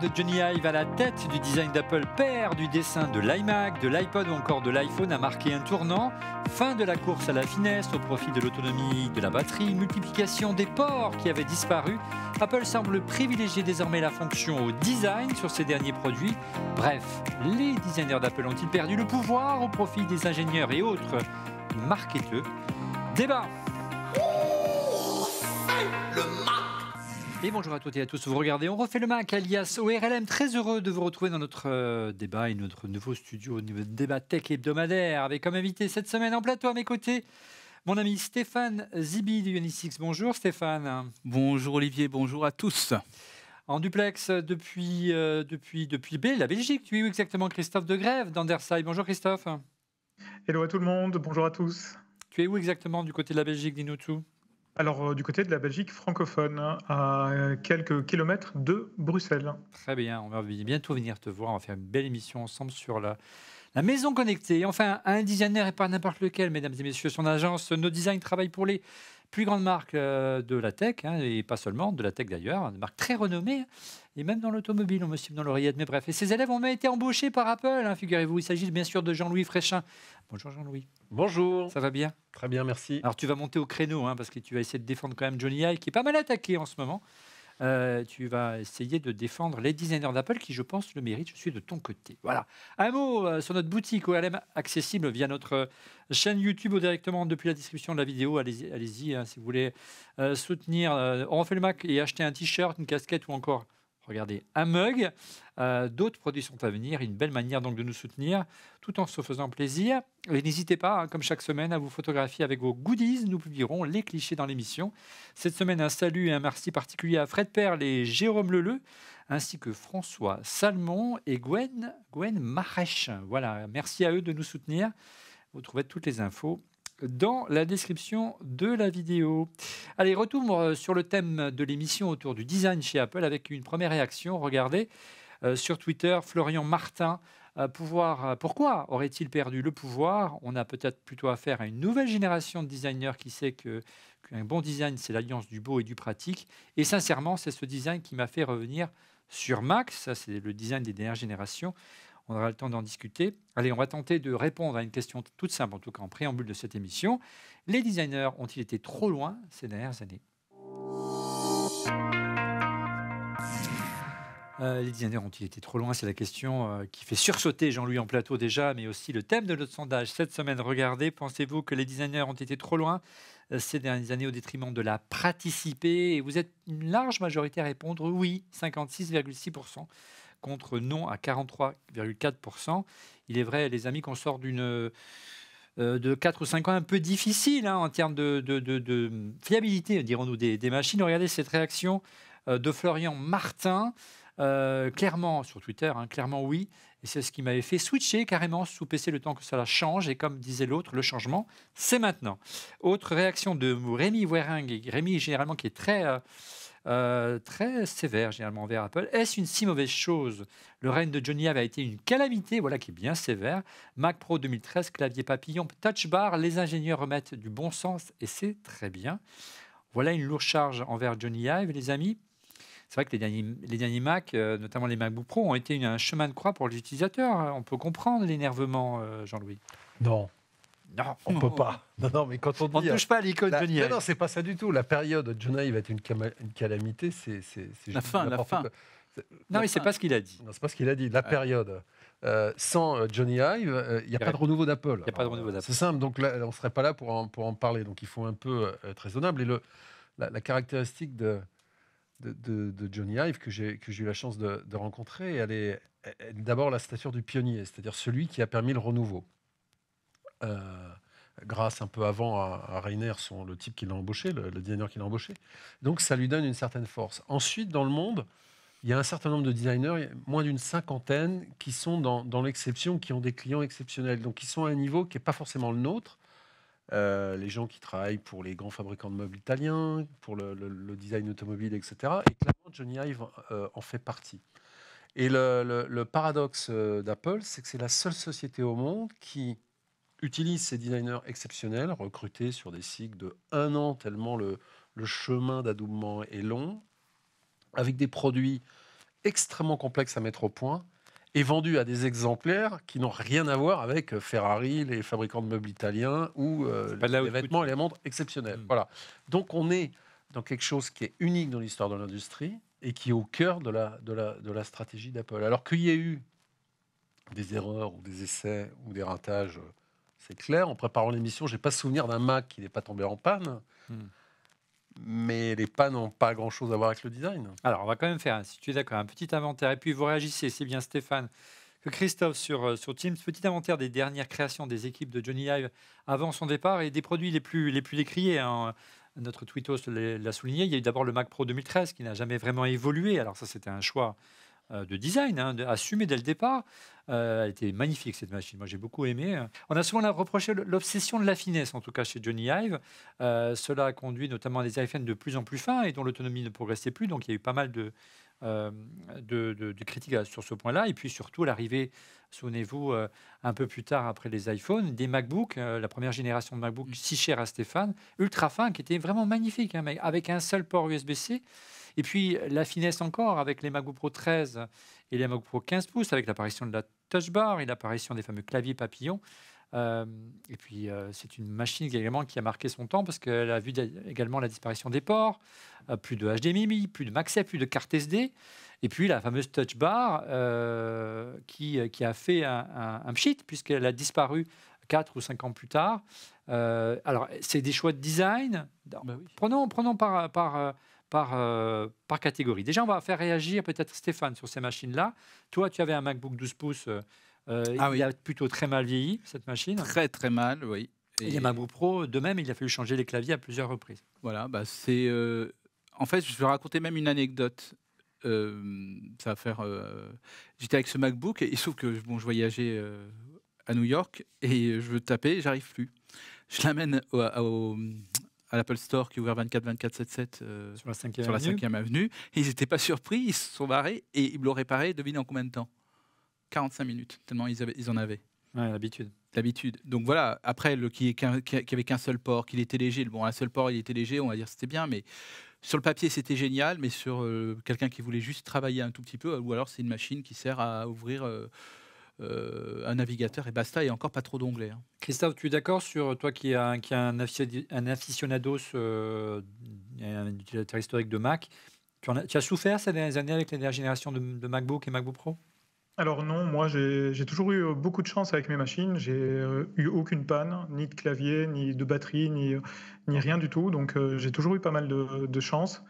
de Johnny Hive à la tête du design d'Apple, père du dessin de l'iMac, de l'iPod ou encore de l'iPhone, a marqué un tournant. Fin de la course à la finesse au profit de l'autonomie de la batterie, multiplication des ports qui avaient disparu. Apple semble privilégier désormais la fonction au design sur ses derniers produits. Bref, les designers d'Apple ont-ils perdu le pouvoir au profit des ingénieurs et autres marketeux Débat bonjour à toutes et à tous. Vous regardez, on refait le Mac, alias ORLM. Très heureux de vous retrouver dans notre euh, débat et notre nouveau studio, au niveau débat tech hebdomadaire, avec comme invité cette semaine en plateau à mes côtés. Mon ami Stéphane Zibi de Unisix. Bonjour Stéphane. Bonjour Olivier, bonjour à tous en duplex depuis, euh, depuis, depuis B, la Belgique. Tu es où exactement, Christophe de Grève, Bonjour Christophe. Hello à tout le monde, bonjour à tous. Tu es où exactement du côté de la Belgique, dis-nous tout alors, euh, du côté de la Belgique francophone, à quelques kilomètres de Bruxelles. Très bien, on va bientôt venir te voir. On va faire une belle émission ensemble sur la, maison connectée. Enfin, un designer et pas n'importe lequel, mesdames et messieurs. Son agence No Design travaille pour les plus grandes marques euh, de la tech, hein, et pas seulement, de la tech d'ailleurs, des marque très renommées et même dans l'automobile, on me suit dans l'oreillette, mais bref. Et ces élèves ont même été embauchés par Apple, hein, figurez-vous. Il s'agit bien sûr de Jean-Louis Fréchin. Bonjour Jean-Louis. Bonjour. Ça va bien Très bien, merci. Alors tu vas monter au créneau, hein, parce que tu vas essayer de défendre quand même Johnny High qui est pas mal attaqué en ce moment. Euh, tu vas essayer de défendre les designers d'Apple qui, je pense, le méritent. Je suis de ton côté. Voilà. Un mot euh, sur notre boutique OLM accessible via notre euh, chaîne YouTube ou directement depuis la description de la vidéo. Allez-y, allez hein, si vous voulez soutenir. on fait le Mac et acheter un t-shirt, une casquette ou encore Regardez, un mug, euh, d'autres produits sont à venir, une belle manière donc de nous soutenir, tout en se faisant plaisir. Et n'hésitez pas, hein, comme chaque semaine, à vous photographier avec vos goodies. Nous publierons les clichés dans l'émission. Cette semaine, un salut et un merci particulier à Fred Perle et Jérôme Leleu, ainsi que François Salmon et Gwen, Gwen Voilà, merci à eux de nous soutenir. Vous trouvez toutes les infos dans la description de la vidéo. Allez, retour euh, sur le thème de l'émission autour du design chez Apple avec une première réaction. Regardez euh, sur Twitter, Florian Martin. Euh, pouvoir, pourquoi aurait-il perdu le pouvoir On a peut-être plutôt affaire à une nouvelle génération de designers qui sait que qu'un bon design, c'est l'alliance du beau et du pratique. Et sincèrement, c'est ce design qui m'a fait revenir sur Mac. Ça, c'est le design des dernières générations on aura le temps d'en discuter. Allez, on va tenter de répondre à une question toute simple, en tout cas en préambule de cette émission. Les designers ont-ils été trop loin ces dernières années euh, les designers ont-ils été trop loin C'est la question euh, qui fait sursauter Jean-Louis en plateau déjà, mais aussi le thème de notre sondage cette semaine. Regardez, pensez-vous que les designers ont été trop loin euh, ces dernières années au détriment de la praticité Et vous êtes une large majorité à répondre oui, 56,6% contre non à 43,4%. Il est vrai, les amis, qu'on sort d'une euh, de 4 ou 5 ans un peu difficile hein, en termes de, fiabilité, dirons-nous, des, machines. Regardez cette réaction euh, de Florian Martin, euh, clairement sur Twitter, hein, clairement oui. Et c'est ce qui m'avait fait switcher carrément sous PC le temps que cela change. Et comme disait l'autre, le changement, c'est maintenant. Autre réaction de Rémi Wering, Rémi généralement qui est très... Euh, très sévère généralement envers Apple. Est-ce une si mauvaise chose Le règne de Johnny Ive a été une calamité, voilà qui est bien sévère. Mac Pro 2013, clavier papillon, touch bar, les ingénieurs remettent du bon sens et c'est très bien. Voilà une lourde charge envers Johnny Ive, les amis. C'est vrai que les derniers, les Mac, euh, notamment les MacBook Pro, ont été un chemin de croix pour les utilisateurs. Hein. On peut comprendre l'énervement, euh, Jean-Louis. Non, non, on ne peut pas. Non, non, mais quand on, ne touche pas à l'icône Johnny Non, non, c'est pas ça du tout. La période de Johnny Hive va être une, calamité, c'est. la fin, la fin. Non, mais c'est pas ce qu'il a dit. Non, c'est pas ce qu'il a dit. La période. Euh, sans euh, Johnny Hive, euh, il n'y a, pas de renouveau d'Apple. Il a pas de renouveau d'Apple. C'est simple, donc on ne serait pas là pour en, pour en parler. Donc il faut un peu être raisonnable. Et le, la, caractéristique de, de, Johnny Hive que j'ai, eu la chance de, rencontrer, elle est d'abord la stature du pionnier, c'est-à-dire celui qui a permis le renouveau. Euh, grâce un peu avant à, Rainer, le type qui l'a embauché, le, designer qui l'a embauché. Donc ça lui donne une certaine force. Ensuite, dans le monde, il y a un certain nombre de designers, moins d'une cinquantaine, qui sont dans, l'exception, qui ont des clients exceptionnels, donc ils sont à un niveau qui n'est pas forcément le nôtre. Euh, les gens qui travaillent pour les grands fabricants de meubles italiens, pour le, design automobile, etc. Et clairement, Johnny Ive euh, en fait partie. Et le paradoxe d'Apple, c'est que c'est la seule société au monde qui, utilise ces designers exceptionnels recrutés sur des cycles de un an, tellement le, le chemin d'adoubement est long, avec des produits extrêmement complexes à mettre au point et vendus à des exemplaires qui n'ont rien à voir avec euh, Ferrari, les fabricants de meubles italiens ou euh, les vêtements et les montres exceptionnels. Hmm. Voilà. Donc on est dans quelque chose qui est unique dans l'histoire de l'industrie et qui est au cœur de la, de la, de la stratégie d'Apple. Alors qu'il y ait eu des erreurs ou des essais ou des ratages euh, c'est clair. En préparant l'émission, j'ai pas souvenir d'un Mac qui n'est pas tombé en panne. Hmm. Mais les pannes n'ont pas grand-chose à voir avec le design. Alors, on va quand même faire, si tu es d'accord, un petit inventaire. Et puis, vous réagissez, c'est bien Stéphane que Christophe sur, euh, sur Teams. Petit inventaire des dernières créations des équipes de Johnny Hive avant son départ et des produits les plus, les plus décriés. Hein. Notre notre host l'a souligné, il y a eu d'abord le Mac Pro 2013 qui n'a jamais vraiment évolué. Alors ça, c'était un choix euh, de design, hein, dès le départ. Euh, elle était magnifique cette machine, moi j'ai beaucoup aimé. Hein. On a souvent reproché l'obsession de la finesse, en tout cas chez Johnny Hive. Euh, cela a conduit notamment à des iPhones de plus en plus fins et dont l'autonomie ne progressait plus, donc il y a eu pas mal de, euh, de, critiques sur ce point-là. Et puis surtout l'arrivée, souvenez-vous, un peu plus tard après les iPhones, des MacBooks, la première génération de MacBooks mm. si chère à Stéphane, ultra fin, qui était vraiment magnifique, hein, avec un seul port USB-C. Et puis la finesse encore avec les MacBook Pro 13 et les MacBook Pro 15 pouces, avec l'apparition de la touch bar et l'apparition des fameux claviers papillons. Euh, et puis euh, c'est une machine également qui a marqué son temps parce qu'elle a vu également la disparition des ports, euh, plus de HDMI, plus de MacSet, plus de carte SD, et puis la fameuse touch bar qui, qui, a fait un, un, puisqu'elle a disparu 4 ou 5 ans plus tard. alors c'est des choix de design. Bah prenons, prenons par, par euh, par, catégorie. Déjà, on va faire réagir peut-être Stéphane sur ces machines-là. Toi, tu avais un MacBook 12 pouces. Euh, euh, ah il a plutôt très mal vieilli, cette machine. Très, très mal, oui. Et, les MacBook Pro, de même, il a fallu changer les claviers à plusieurs reprises. Voilà, bah c'est. En fait, je vais raconter même une anecdote. ça va faire. J'étais avec ce MacBook et sauf que bon, je voyageais à New York et je veux taper, j'arrive plus. Je l'amène au, à l'Apple Store qui est ouvert 24 24 7 7 sur la 5e avenue. ils n'étaient pas surpris, ils se sont barrés et ils l'ont réparé, devinez en combien de temps 45 minutes, tellement ils, en avaient. l'habitude. L'habitude. Donc voilà, après, le qui avait qu'un seul port, qu'il était léger. Bon, un seul port, il était léger, on va dire c'était bien, mais sur le papier, c'était génial, mais sur euh, quelqu'un qui voulait juste travailler un tout petit peu, ou alors c'est une machine qui sert à ouvrir. Euh, euh, un navigateur et basta, et encore pas trop d'onglets. Hein. Christophe, tu es d'accord sur toi qui es un, qui a un, euh, un utilisateur historique de Mac tu, as, souffert ces dernières années avec les dernières générations de, MacBook et MacBook Pro alors non, moi j'ai toujours eu beaucoup de chance avec mes machines. J'ai euh, eu aucune panne, ni de clavier, ni de batterie, ni, rien du tout. Donc j'ai toujours eu pas mal de chance.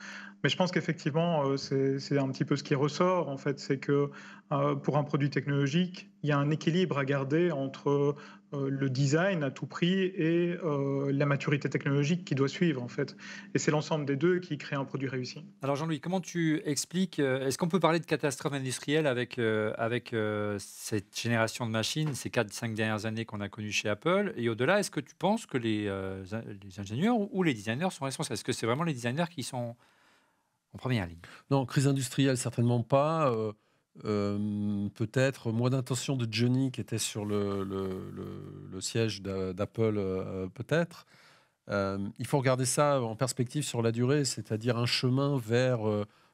Mais je pense qu'effectivement, euh, c'est un petit peu ce qui ressort, en fait, c'est que euh, pour un produit technologique, il y a un équilibre à garder entre euh, le design à tout prix et la maturité technologique qui doit suivre, en fait. Et c'est l'ensemble des deux qui crée un produit réussi. Alors Jean-Louis, comment tu expliques, est-ce qu'on peut parler de catastrophe industrielle avec, avec cette génération de machines, ces 4-5 dernières années qu'on a connues chez Apple Et au-delà, est-ce que tu penses que les, les ingénieurs ou les designers sont responsables Est-ce que c'est vraiment les designers qui sont première ligne Non, crise industrielle, certainement pas. Euh, euh, peut-être moins d'intention de Johnny qui était sur le, siège d'Apple, euh, peut-être. il faut regarder ça en perspective sur la durée, c'est-à-dire un chemin vers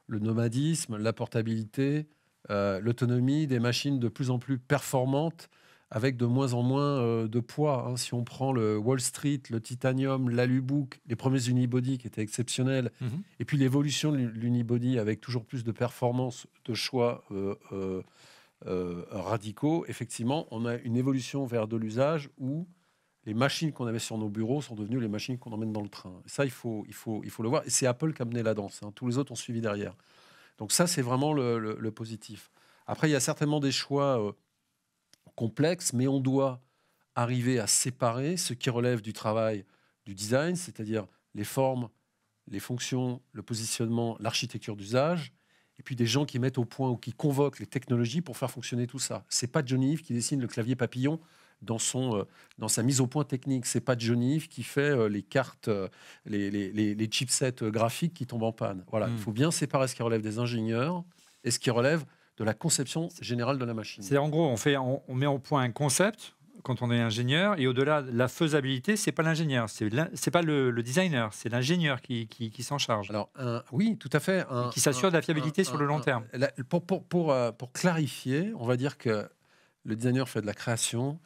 le nomadisme, la portabilité, l'autonomie, des machines de plus en plus performantes avec de moins en moins euh, de poids. Hein. Si on prend le Wall Street, le titanium, l'alubook, les premiers unibody qui étaient exceptionnels, mhm. et puis l'évolution de l'unibody avec toujours plus de performances, de choix euh, euh, radicaux, effectivement, on a une évolution vers de l'usage où les machines qu'on avait sur nos bureaux sont devenues les machines qu'on emmène dans le train. ça, il faut, il faut, il faut le voir. Et c'est Apple qui a mené la danse. Hein. Tous les autres ont suivi derrière. Donc ça, c'est vraiment le, positif. Après, il y a certainement des choix complexe, mais on doit arriver à séparer ce qui relève du travail du design, c'est-à-dire les formes, les fonctions, le positionnement, l'architecture d'usage, et puis des gens qui mettent au point ou qui convoquent les technologies pour faire fonctionner tout ça. C'est pas Johnny Ive qui dessine le clavier papillon dans, son, euh, dans sa mise au point technique. C'est pas Johnny Ive qui fait euh, les cartes, euh, les, les, chipsets graphiques qui tombent en panne. Voilà, mmh. il faut bien séparer ce qui relève des ingénieurs et ce qui relève de la conception générale de la machine. C'est en gros, on, fait, on, met en point un concept, quand on est ingénieur. Et au-delà, la faisabilité, c'est pas l'ingénieur, c'est n'est pas le, designer, c'est l'ingénieur qui, s'en charge. Alors oui, tout à fait. qui s'assure de la fiabilité sur le long terme. pour, euh, pour, clarifier, on va dire que le designer fait de la création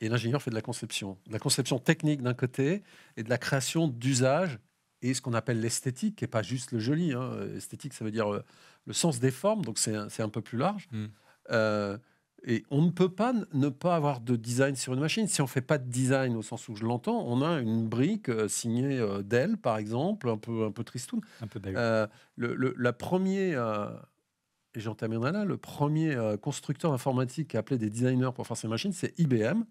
et l'ingénieur fait de la conception. la conception technique d'un côté et de la création d'usage et ce qu'on appelle l'esthétique, qui n'est pas juste le joli. Hein. Esthétique, ça veut dire euh, le sens des formes, donc c'est un peu plus large. Hmm. Euh, et on ne peut pas ne pas avoir de design sur une machine. Si on ne fait pas de design au sens où je l'entends, on a une brique euh, signée euh, Dell, par exemple, un peu, un peu tristoun. Un peu le, la première, et j'en là, le premier constructeur informatique qui a appelé des designers pour faire ces machines, c'est IBM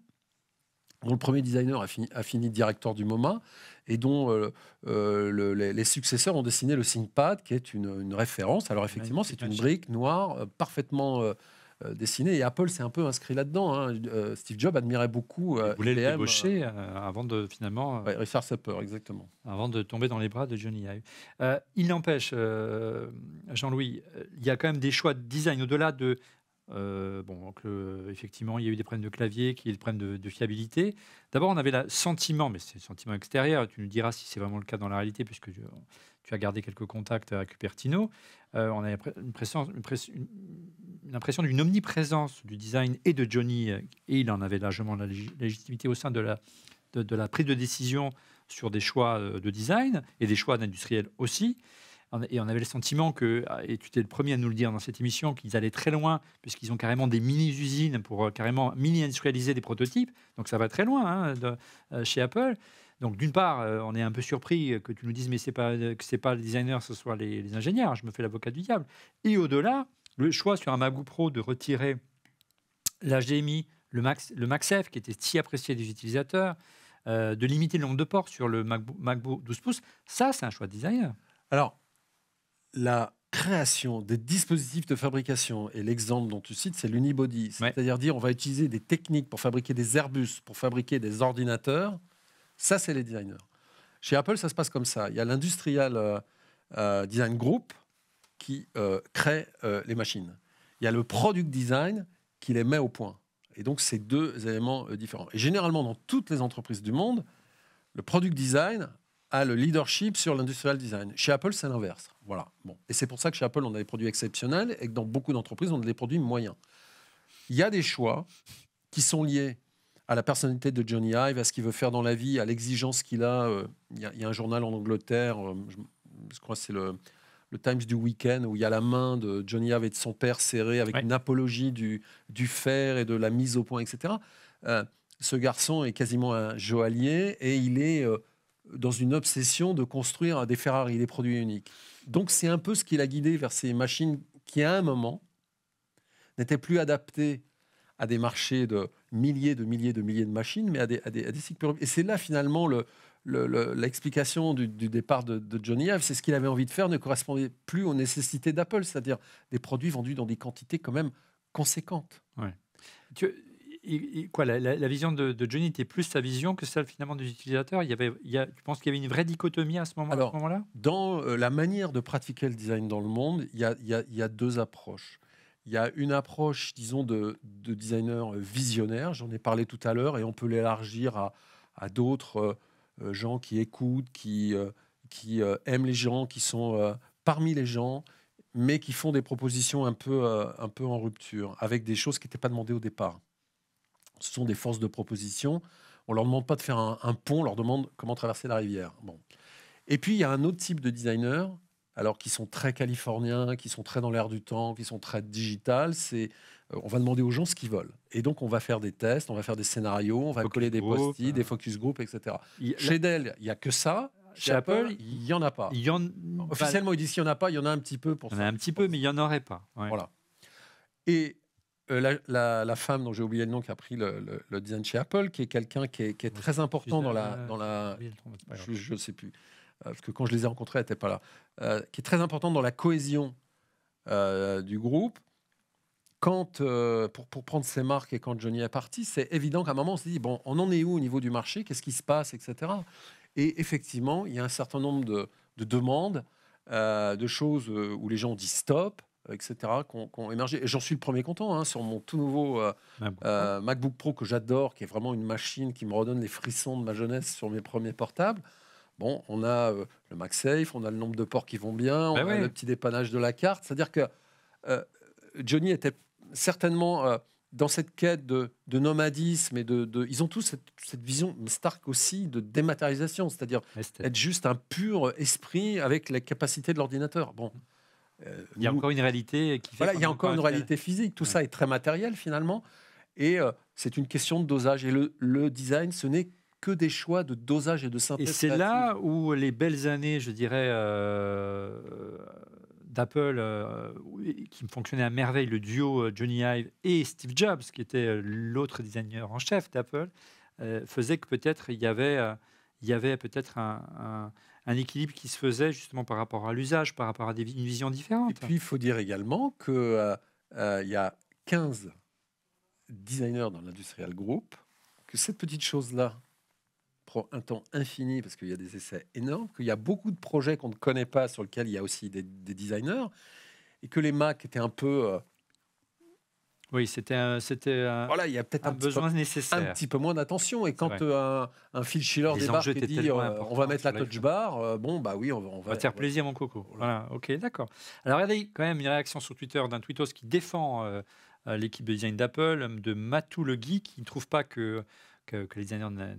dont le premier designer a fini, a fini directeur du MoMA et dont euh, euh, les, successeurs ont dessiné le ThinkPad, qui est une, référence. Alors effectivement, c'est une brique noire euh, parfaitement dessinée, et Apple s'est un peu inscrit là-dedans. Hein. Steve Jobs admirait beaucoup Il voulait le avant de finalement... Ouais, sa peur, exactement. Avant de tomber dans les bras de Johnny Ive. il n'empêche, Jean-Louis, il y a quand même des choix de design au-delà de euh, bon, euh, effectivement, il y a eu des problèmes de clavier, qui est de, fiabilité. D'abord, on avait le sentiment, mais c'est le sentiment extérieur, tu nous diras si c'est vraiment le cas dans la réalité, puisque tu, as gardé quelques contacts à Cupertino, euh, on avait une, une, impression d'une omniprésence du design et de Johnny, et il en avait largement la légitimité au sein de la, de la prise de décision sur des choix de design et des choix d'industriels aussi et on avait le sentiment que, ah, et tu étais le premier à nous le dire dans cette émission, qu'ils allaient très loin, puisqu'ils ont carrément des mini-usines pour euh, carrément mini-industrialiser des prototypes. Donc ça va très loin hein, euh, chez Apple. Donc d'une part, euh, on est un peu surpris que tu nous dises, mais c'est pas, que ce n'est pas le designer, ce soit les, ingénieurs, je me fais l'avocat du diable. Et au-delà, le choix sur un MacBook Pro de retirer la GMI le, Max, le MaxF, qui était si apprécié des utilisateurs, de limiter le nombre de ports sur le MacBook, MacBook 12 pouces, ça c'est un choix de designer. Alors, la création des dispositifs de fabrication, et l'exemple dont tu cites, c'est l'unibody, c'est-à-dire dire on va utiliser des techniques pour fabriquer des Airbus, pour fabriquer des ordinateurs, ça c'est les designers. Chez Apple, ça se passe comme ça. Il y a l'industrial euh, euh, design group qui euh, crée les machines. Il y a le product design qui les met au point. Et donc, c'est deux éléments différents. Et généralement, dans toutes les entreprises du monde, le product design le leadership sur l'industrial design. Chez Apple, c'est l'inverse. Voilà. Bon. Et c'est pour ça que chez Apple, on a des produits exceptionnels et que dans beaucoup d'entreprises, on a des produits moyens. Il y a des choix qui sont liés à la personnalité de Johnny Ive, à ce qu'il veut faire dans la vie, à l'exigence qu'il a. Euh, il y, a. un journal en Angleterre, euh, je, crois que c'est le, le Times du week-end où il y a la main de Johnny Ive et de son père serrée avec une apologie du, du fer et de la mise au point, etc. Euh, ce garçon est quasiment un joaillier et il est dans une obsession de construire des Ferrari, des produits uniques. Donc c'est un peu ce qui l'a guidé vers ces machines qui, à un moment, n'étaient plus adaptées à des marchés de milliers, de milliers, de milliers de machines, mais à des, à des, cycles Et c'est là finalement l'explication le, du, départ de, Johnny Ive, c'est ce qu'il avait envie de faire ne correspondait plus aux nécessités d'Apple, c'est-à-dire des produits vendus dans des quantités quand même conséquentes. Ouais. Tu, quoi, la, vision de, de, Johnny était plus sa vision que celle finalement des utilisateurs. Il y avait, il y tu penses qu'il y avait une vraie dichotomie à ce moment-là Dans euh, la manière de pratiquer le design dans le monde, il y a, deux approches. Il y a une approche, disons, de, de designer euh, visionnaire, j'en ai parlé tout à l'heure, et on peut l'élargir à, d'autres euh, gens qui écoutent, qui, qui aiment les gens, qui sont parmi les gens, mais qui font des propositions un peu, un peu en rupture, avec des choses qui n'étaient pas demandées au départ. Ce sont des forces de proposition. On leur demande pas de faire un, pont, on leur demande comment traverser la rivière. Bon. Et puis, il y a un autre type de designers, alors qui sont très californiens, qui sont très dans l'air du temps, qui sont très digital. C'est euh, on va demander aux gens ce qu'ils veulent. Et donc, on va faire des tests, on va faire des scénarios, on va coller des post-it, des euh. focus group, etc. Chez Dell, il n'y a que ça. Chez, Apple, il n'y en a pas. Officiellement, ils disent qu'il n'y en a pas, il y en a un petit peu. Pour il y en a un petit peu, mais il n'y en aurait pas. Voilà. Et euh, la, femme dont j'ai oublié le nom qui a pris le, le, design chez Apple, qui est quelqu'un qui est, très important dans la, dans la. Je ne sais plus. Euh, parce que quand je les ai rencontrés, elle n'était pas là. Euh, qui est très important dans la cohésion du groupe. Quand, pour, pour, prendre ses marques et quand Johnny est parti, c'est évident qu'à un moment, on se dit bon, on en est où au niveau du marché Qu'est-ce qui se passe Etc. Et effectivement, il y a un certain nombre de demandes, de choses où les gens disent stop etc., qui ont, émergé. Et j'en suis le premier content hein, sur mon tout nouveau euh, euh, MacBook. Pro que j'adore, qui est vraiment une machine qui me redonne les frissons de ma jeunesse sur mes premiers portables. Bon, on a euh, le MagSafe, on a le nombre de ports qui vont bien, bah on a le petit dépannage de la carte. C'est-à-dire que Johnny était certainement dans cette quête de, nomadisme et de, de, Ils ont tous cette, vision, Stark aussi, de dématérialisation, c'est-à-dire être juste un pur esprit avec la capacité de l'ordinateur. Bon. Euh, il y a encore une réalité Voilà, il y a encore une réalité physique. Tout ça est très matériel finalement. Et euh, c'est une question de dosage. Et le, design, ce n'est que des choix de dosage et de synthèse. Et c'est là où les belles années, je dirais, euh, d'Apple, qui fonctionnait à merveille, le duo Johnny Ive et Steve Jobs, qui était l'autre designer en chef d'Apple, faisaient faisait que peut-être il y avait, il y avait peut-être un un équilibre qui se faisait justement par rapport à l'usage, par rapport à une vision différente. Et puis, il faut dire également qu'il euh, euh, y a 15 designers dans l'industrial groupe, que cette petite chose-là prend un temps infini parce qu'il y a des essais énormes, qu'il y a beaucoup de projets qu'on ne connaît pas sur lesquels il y a aussi des, designers, et que les Mac étaient un peu... Euh, oui, c'était c'était voilà, il y a peut-être un, besoin nécessaire, un petit peu moins d'attention. Et quand euh, un, un Phil Schiller et dit euh, on va mettre la touch bar, euh, bon bah oui, on va, va, faire plaisir mon coco. Voilà, ok, d'accord. Alors regardez quand même une réaction sur Twitter d'un tweetos qui défend l'équipe de design d'Apple, de Matou le Guy, qui ne trouve pas que que, les designers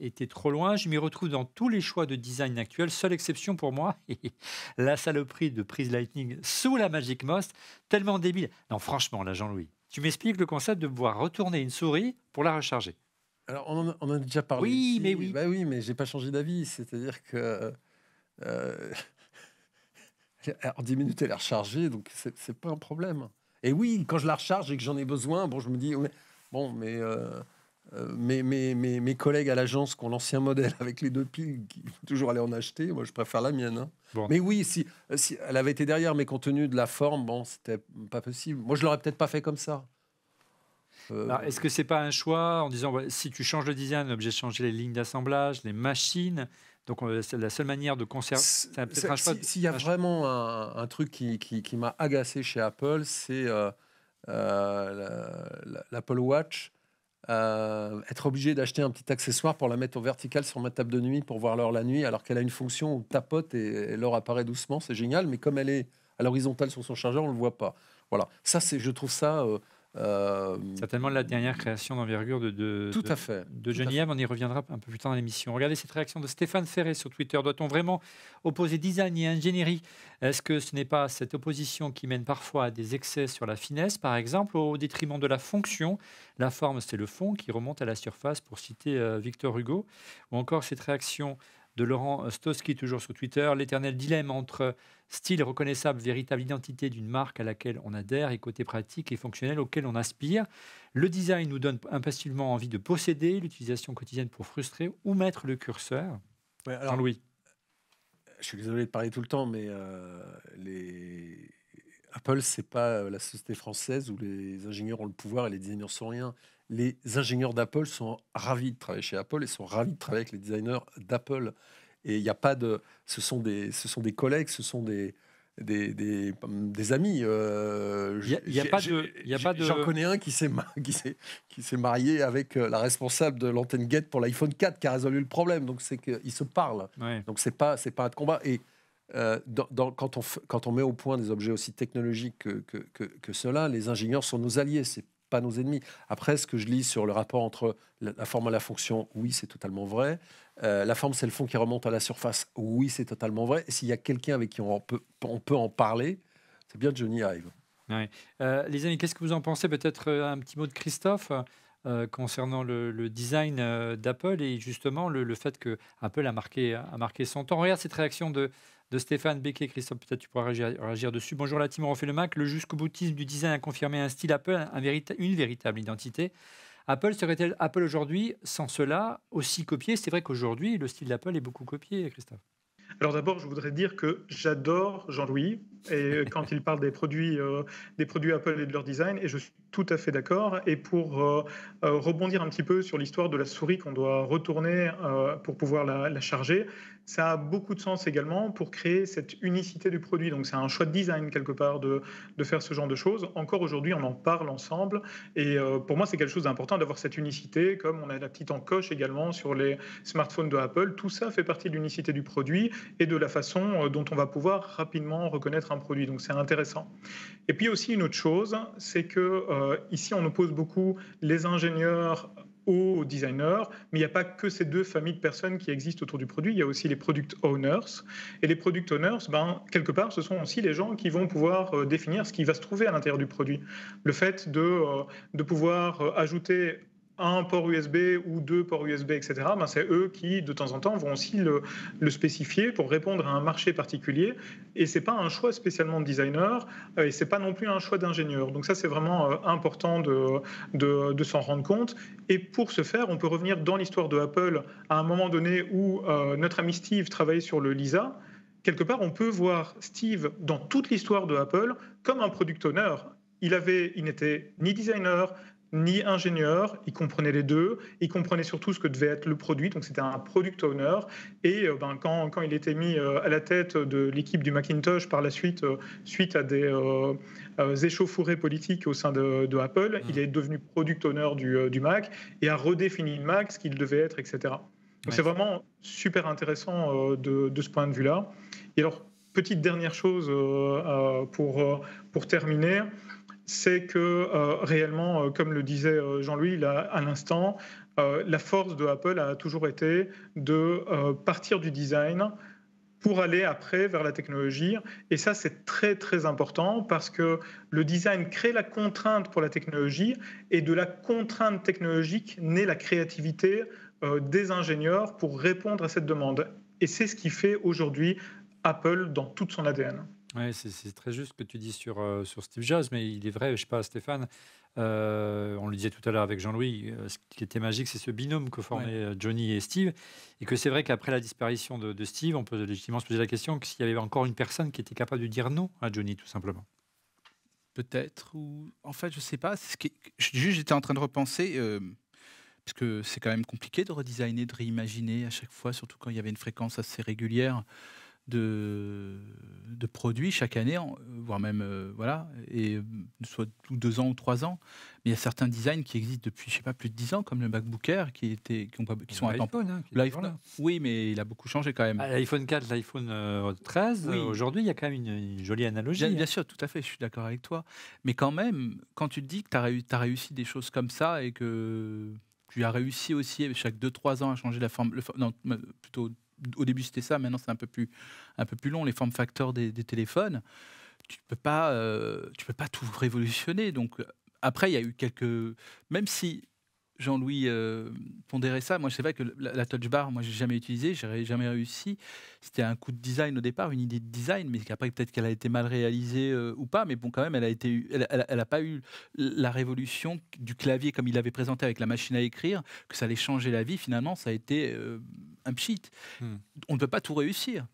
étaient trop loin. Je m'y retrouve dans tous les choix de design actuels. Seule exception pour moi, la saloperie de prise Lightning sous la Magic Most, tellement débile. Non, franchement, là, Jean-Louis, tu m'expliques le concept de pouvoir retourner une souris pour la recharger. Alors, on en, a déjà parlé. Oui, mais oui. Bah oui, mais j'ai pas changé d'avis. C'est-à-dire que. en euh, 10 minutes, elle est rechargée, donc c'est pas un problème. Et oui, quand je la recharge et que j'en ai besoin, bon, je me dis, bon, mais euh, euh, mes, mes, mes, collègues à l'agence qui ont l'ancien modèle avec les deux piles, qui toujours aller en acheter, moi je préfère la mienne. Hein. Mais oui, si, si elle avait été derrière, mais compte tenu de la forme, bon, c'était pas possible. Moi, je l'aurais peut-être pas fait comme ça. Euh, est-ce que c'est pas un choix en disant bah, si tu changes le design, j'ai changé changer les lignes d'assemblage, les machines Donc euh, c'est la seule manière de conserver. S'il y a vraiment un, un truc qui, qui, qui m'a agacé chez Apple, c'est l'Apple Watch euh, être obligé d'acheter un petit accessoire pour la mettre au vertical sur ma table de nuit pour voir l'heure la nuit, alors qu'elle a une fonction où tapote et, l'heure apparaît doucement, c'est génial, mais comme elle est à l'horizontale sur son chargeur, on ne le voit pas. Voilà, ça, c'est, je trouve ça euh, euh, Certainement la dernière création d'envergure de, de, tout de, On y reviendra un peu plus tard dans l'émission. Regardez cette réaction de Stéphane Ferré sur Twitter. Doit-on vraiment opposer design et ingénierie Est-ce que ce n'est pas cette opposition qui mène parfois à des excès sur la finesse, par exemple, au détriment de la fonction La forme, c'est le fond qui remonte à la surface, pour citer euh, Victor Hugo. Ou encore cette réaction de Laurent Stoski, toujours sur Twitter. L'éternel dilemme entre style reconnaissable, véritable identité d'une marque à laquelle on adhère et côté pratique et fonctionnel auquel on aspire. Le design nous donne impassiblement envie de posséder, l'utilisation quotidienne pour frustrer ou mettre le curseur. Jean-Louis. Je suis désolé de parler tout le temps, mais euh, les... Apple, c'est pas euh, la société française où les ingénieurs ont le pouvoir et les designers sont rien les ingénieurs d'Apple sont ravis de travailler chez Apple et sont ravis de travailler avec les designers d'Apple. Et il n'y a pas de. Ce sont des, ce sont des collègues, ce sont des. Des, amis. Il pas de. J'en connais un qui s'est marié avec euh, la responsable de l'antenne Get pour l'iPhone 4 qui a résolu le problème. Donc c'est qu'ils se parlent. Donc c'est pas c'est pas un combat. Et euh, quand, on, met au point des objets aussi technologiques que, ceux-là, cela, les ingénieurs sont nos alliés. C'est nos ennemis. Après, ce que je lis sur le rapport entre la forme et la fonction, oui, c'est totalement vrai. Euh, la forme, c'est le fond qui remonte à la surface, oui, c'est totalement vrai. S'il y a quelqu'un avec qui on peut, peut en parler, c'est bien Johnny Hive. Euh, les amis, qu'est-ce que vous en pensez Peut-être euh, un petit mot de Christophe concernant le, design d'Apple et justement le, le, fait que Apple a marqué, a marqué son temps. Regarde cette réaction de, de Stéphane Becquet. Christophe, peut-être tu pourras réagir, dessus. Bonjour la team, on refait le Mac. Le jusqu'au boutisme du design a confirmé un style Apple, un une véritable identité. Apple serait-elle Apple aujourd'hui sans cela aussi copié C'est vrai qu'aujourd'hui, le style d'Apple est beaucoup copié, Christophe. Alors d'abord, je voudrais dire que j'adore Jean-Louis et euh, quand il parle des produits, euh, des produits Apple et de leur design, et je suis tout à fait d'accord. Et pour euh, rebondir un petit peu sur l'histoire de la souris qu'on doit retourner pour pouvoir la charger, ça a beaucoup de sens également pour créer cette unicité du produit. Donc c'est un choix de design quelque part de, faire ce genre de choses. Encore aujourd'hui, on en parle ensemble. Et euh, pour moi, c'est quelque chose d'important d'avoir cette unicité, comme on a la petite encoche également sur les smartphones de Apple. Tout ça fait partie de l'unicité du produit et de la façon euh, dont on va pouvoir rapidement reconnaître un produit. Donc c'est intéressant. Et puis aussi une autre chose, c'est que euh, ici on oppose beaucoup les ingénieurs aux designers, mais il n'y a pas que ces deux familles de personnes qui existent autour du produit, il y a aussi les product owners. Et les product owners, ben, quelque part, ce sont aussi les gens qui vont pouvoir euh, définir ce qui va se trouver à l'intérieur du produit. Le fait de, euh, de pouvoir euh, ajouter un port USB ou deux ports USB, etc., ben, c'est eux qui, de temps en temps, vont aussi le, spécifier pour répondre à un marché particulier. Et ce n'est pas un choix spécialement de designer, euh, et ce n'est pas non plus un choix d'ingénieur. Donc ça, c'est vraiment euh, important de, s'en rendre compte. Et pour ce faire, on peut revenir dans l'histoire de Apple à un moment donné où euh, notre ami Steve travaillait sur le Lisa quelque part, on peut voir Steve dans toute l'histoire de Apple comme un product owner. Il avait, il n'était ni designer, ni ingénieur, il comprenait les deux, il comprenait surtout ce que devait être le produit, donc c'était un product owner, et euh, ben, quand, quand, il était mis euh, à la tête de l'équipe du Macintosh par la suite, euh, suite à des échauffourées politiques au sein de, Apple, mmh. il est devenu product owner du, Mac et a redéfini le Mac, ce qu'il devait être, etc. Donc c'est vraiment super intéressant de, de ce point de vue-là. Et alors, petite dernière chose pour, pour terminer c'est que euh, réellement, euh, comme le disait euh, Jean-Louis à l'instant, la force de Apple a toujours été de partir du design pour aller après vers la technologie. Et ça, c'est très très important parce que le design crée la contrainte pour la technologie et de la contrainte technologique naît la créativité des ingénieurs pour répondre à cette demande. Et c'est ce qui fait aujourd'hui Apple dans toute son ADN. Ouais, c'est, très juste ce que tu dis sur, euh, sur Steve Jobs, mais il est vrai, je sais pas, Stéphane, euh, on le disait tout à l'heure avec Jean-Louis, euh, ce qui était magique, c'est ce binôme que formaient Johnny et Steve. Et que c'est vrai qu'après la disparition de, Steve, on peut légitimement se poser la question que s'il y avait encore une personne qui était capable de dire non à Johnny, tout simplement. Peut-être, ou en fait, je sais pas. C'est ce qui... j'étais en train de repenser parce que c'est quand même compliqué de redesigner, de réimaginer à chaque fois, surtout quand il y avait une fréquence assez régulière de, produits chaque année, voire même, euh, voilà, et euh, soit deux ans ou trois ans. Mais il y a certains designs qui existent depuis, je sais pas, plus de dix ans, comme le MacBook Air, qui, était, qui, sont à temps. Hein, oui, mais il a beaucoup changé quand même. Ah, L'iPhone 4, l'iPhone 13, euh, aujourd'hui, il y a quand même une, jolie analogie. Hein. Bien, sûr, tout à fait, je suis d'accord avec toi. Mais quand même, quand tu te dis que tu as, réussi des choses comme ça et que tu as réussi aussi chaque deux trois ans à changer la forme, le, non, plutôt au début c'était ça, maintenant c'est un peu plus un peu plus long les formes facteurs des, téléphones. Tu peux pas euh, tu peux pas tout révolutionner donc euh, après il y a eu quelques même si Jean-Louis euh, pondérait ça. Moi, c'est vrai que la, touch bar, moi, j'ai jamais utilisé, j'ai jamais réussi. C'était un coup de design au départ, une idée de design, mais après peut-être qu'elle a été mal réalisée euh, ou pas. Mais bon, quand même, elle a été, elle, a pas eu la révolution du clavier comme il l'avait présenté avec la machine à écrire, que ça allait changer la vie. Finalement, ça a été euh, un pchit. Hmm. On ne peut pas tout réussir.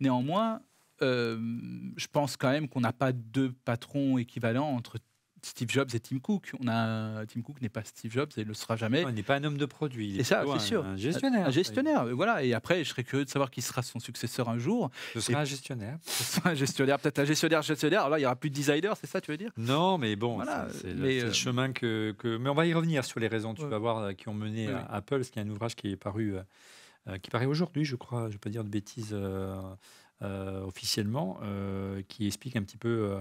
Néanmoins, je pense quand même qu'on n'a pas deux patrons équivalents entre Steve Jobs et Tim Cook. On a, Tim Cook n'est pas Steve Jobs et ne le sera jamais. il n'est pas un homme de produit. et ça, c'est sûr. Un gestionnaire. Un gestionnaire, voilà. Et après, je serais curieux de savoir qui sera son successeur un jour. Ce sera un gestionnaire. Ce un gestionnaire, peut-être un gestionnaire, gestionnaire. Alors là, il n'y aura plus de designer, c'est ça, tu veux dire Non, mais bon, c'est le, euh, chemin que, Mais on va y revenir sur les raisons, tu vas voir, euh, qui ont mené euh, Apple, ce qui est un ouvrage qui est paru, qui paraît aujourd'hui, je crois, je ne vais pas dire de bêtises officiellement, qui explique un petit peu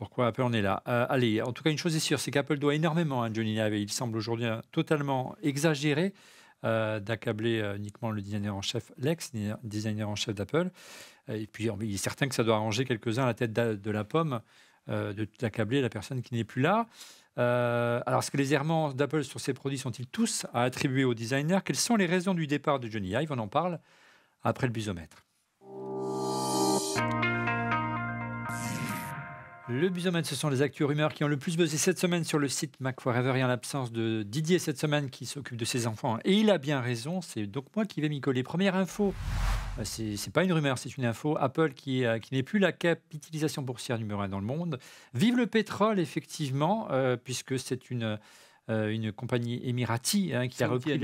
pourquoi Apple en est là. Euh, allez, en tout cas, une chose est sûre, c'est qu'Apple doit énormément à hein, Johnny Ive. Il semble aujourd'hui hein, totalement exagéré euh, d'accabler euh, uniquement le designer en chef, l'ex designer en chef d'Apple. Et puis, il est certain que ça doit arranger quelques-uns à la tête de la pomme de d'accabler la personne qui n'est plus là. alors, ce que les errements d'Apple sur ces produits sont-ils tous à attribuer au designer Quelles sont les raisons du départ de Johnny Ive On en parle après le bisomètre. Le busomène, ce sont les actus rumeurs qui ont le plus buzzé cette semaine sur le site MacForever et en l'absence de Didier cette semaine qui s'occupe de ses enfants. Et il a bien raison, c'est donc moi qui vais m'y coller. Première info, euh, c'est pas une rumeur, c'est une info. Apple euh, qui, n'est plus la capitalisation boursière numéro un dans le monde. Vive le pétrole, effectivement, euh, puisque c'est une, une compagnie émirati hein, qui a repris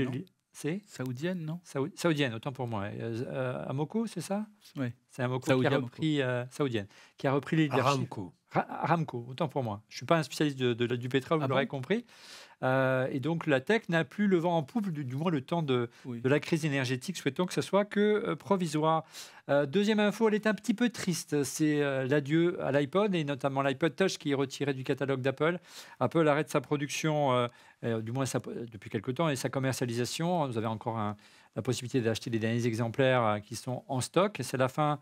C'est Saoudienne, non Saoudienne, autant pour moi. Amoco, c'est ça Oui. C'est Amoco qui a repris. saoudienne. Qui a repris les Ramco, autant pour moi. Je ne suis pas un spécialiste du pétrole, vous ah l'aurez compris. Euh, et donc la tech n'a plus le vent en poupe, du, moins le temps de, la crise énergétique. Souhaitons que ce soit que euh, provisoire. Euh, deuxième info, elle est un petit peu triste. C'est l'adieu à l'iPod et notamment l'iPod Touch qui est retiré du catalogue d'Apple. Apple arrête sa production, du moins depuis quelque temps, et sa commercialisation. Vous avez encore la possibilité d'acheter les derniers exemplaires qui sont en stock. C'est la fin